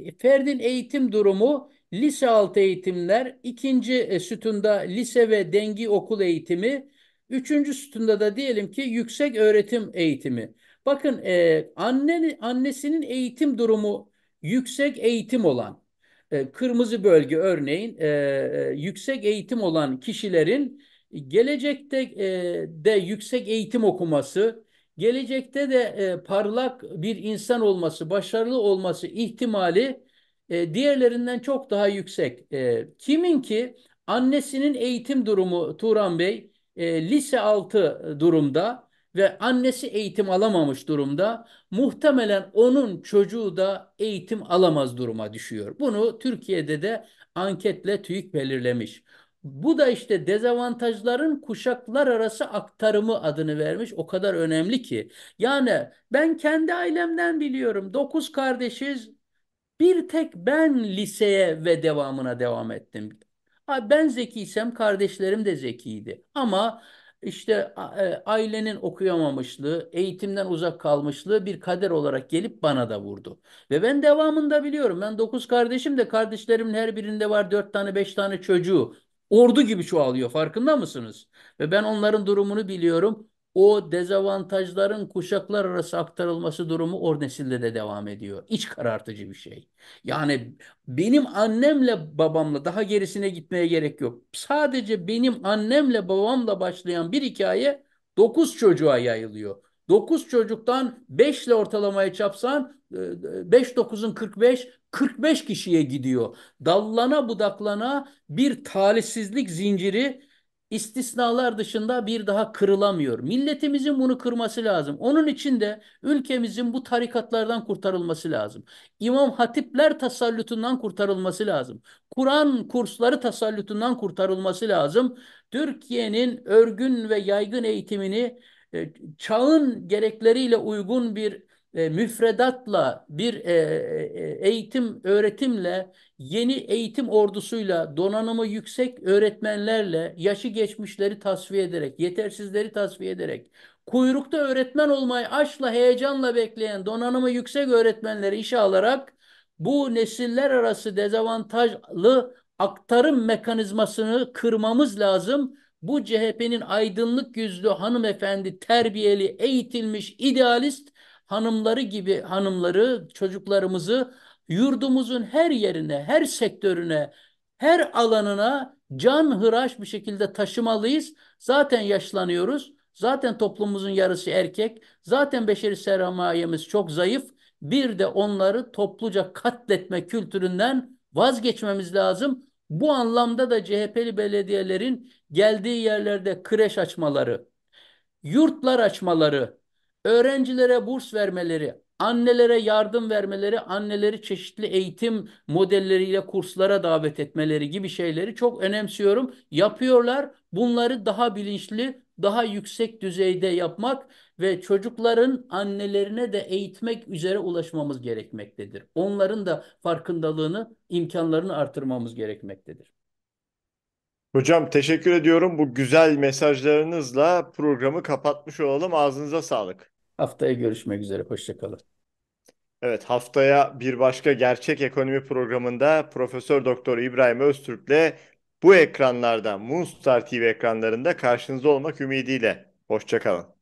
e Ferdin eğitim durumu Lise altı eğitimler, ikinci e, sütunda lise ve dengi okul eğitimi, üçüncü sütunda da diyelim ki yüksek öğretim eğitimi. Bakın e, anne, annesinin eğitim durumu yüksek eğitim olan, e, kırmızı bölge örneğin e, e yüksek eğitim olan kişilerin gelecekte e, de yüksek eğitim okuması, gelecekte de e, parlak bir insan olması, başarılı olması ihtimali e, diğerlerinden çok daha yüksek. E, kimin ki annesinin eğitim durumu Turan Bey e, lise altı durumda ve annesi eğitim alamamış durumda muhtemelen onun çocuğu da eğitim alamaz duruma düşüyor. Bunu Türkiye'de de anketle TÜİK belirlemiş. Bu da işte dezavantajların kuşaklar arası aktarımı adını vermiş. O kadar önemli ki. Yani ben kendi ailemden biliyorum. Dokuz kardeşiz. Bir tek ben liseye ve devamına devam ettim. Ben zekiysem kardeşlerim de zekiydi. Ama işte e, ailenin okuyamamışlığı, eğitimden uzak kalmışlığı bir kader olarak gelip bana da vurdu. Ve ben devamında biliyorum. Ben dokuz kardeşim de kardeşlerimin her birinde var dört tane beş tane çocuğu. Ordu gibi çoğalıyor farkında mısınız? Ve ben onların durumunu biliyorum o dezavantajların kuşaklar arası aktarılması durumu o nesilde de devam ediyor. İç karartıcı bir şey. Yani benim annemle babamla daha gerisine gitmeye gerek yok. Sadece benim annemle babamla başlayan bir hikaye 9 çocuğa yayılıyor. 9 çocuktan 5 ile ortalamayı çapsan 5 9'un 45 45 kişiye gidiyor. Dallana budaklana bir talihsizlik zinciri istisnalar dışında bir daha kırılamıyor. Milletimizin bunu kırması lazım. Onun için de ülkemizin bu tarikatlardan kurtarılması lazım. İmam hatipler tasallutundan kurtarılması lazım. Kur'an kursları tasallutundan kurtarılması lazım. Türkiye'nin örgün ve yaygın eğitimini e, çağın gerekleriyle uygun bir e, müfredatla bir e, e, eğitim öğretimle yeni eğitim ordusuyla donanımı yüksek öğretmenlerle yaşı geçmişleri tasfiye ederek yetersizleri tasfiye ederek kuyrukta öğretmen olmayı aşla heyecanla bekleyen donanımı yüksek öğretmenleri işe alarak bu nesiller arası dezavantajlı aktarım mekanizmasını kırmamız lazım. Bu CHP'nin aydınlık yüzlü hanımefendi terbiyeli, eğitilmiş, idealist hanımları gibi hanımları, çocuklarımızı yurdumuzun her yerine, her sektörüne, her alanına can hıraş bir şekilde taşımalıyız. Zaten yaşlanıyoruz. Zaten toplumumuzun yarısı erkek. Zaten beşeri sermayemiz çok zayıf. Bir de onları topluca katletme kültüründen vazgeçmemiz lazım. Bu anlamda da CHP'li belediyelerin geldiği yerlerde kreş açmaları, yurtlar açmaları, öğrencilere burs vermeleri, annelere yardım vermeleri, anneleri çeşitli eğitim modelleriyle kurslara davet etmeleri gibi şeyleri çok önemsiyorum. Yapıyorlar. Bunları daha bilinçli, daha yüksek düzeyde yapmak ve çocukların annelerine de eğitmek üzere ulaşmamız gerekmektedir. Onların da farkındalığını, imkanlarını artırmamız gerekmektedir. Hocam teşekkür ediyorum. Bu güzel mesajlarınızla programı kapatmış olalım. Ağzınıza sağlık. Haftaya görüşmek üzere. Hoşçakalın. Evet haftaya bir başka gerçek ekonomi programında Profesör Doktor İbrahim Öztürk ile bu ekranlarda Moonstar TV ekranlarında karşınızda olmak ümidiyle. Hoşçakalın.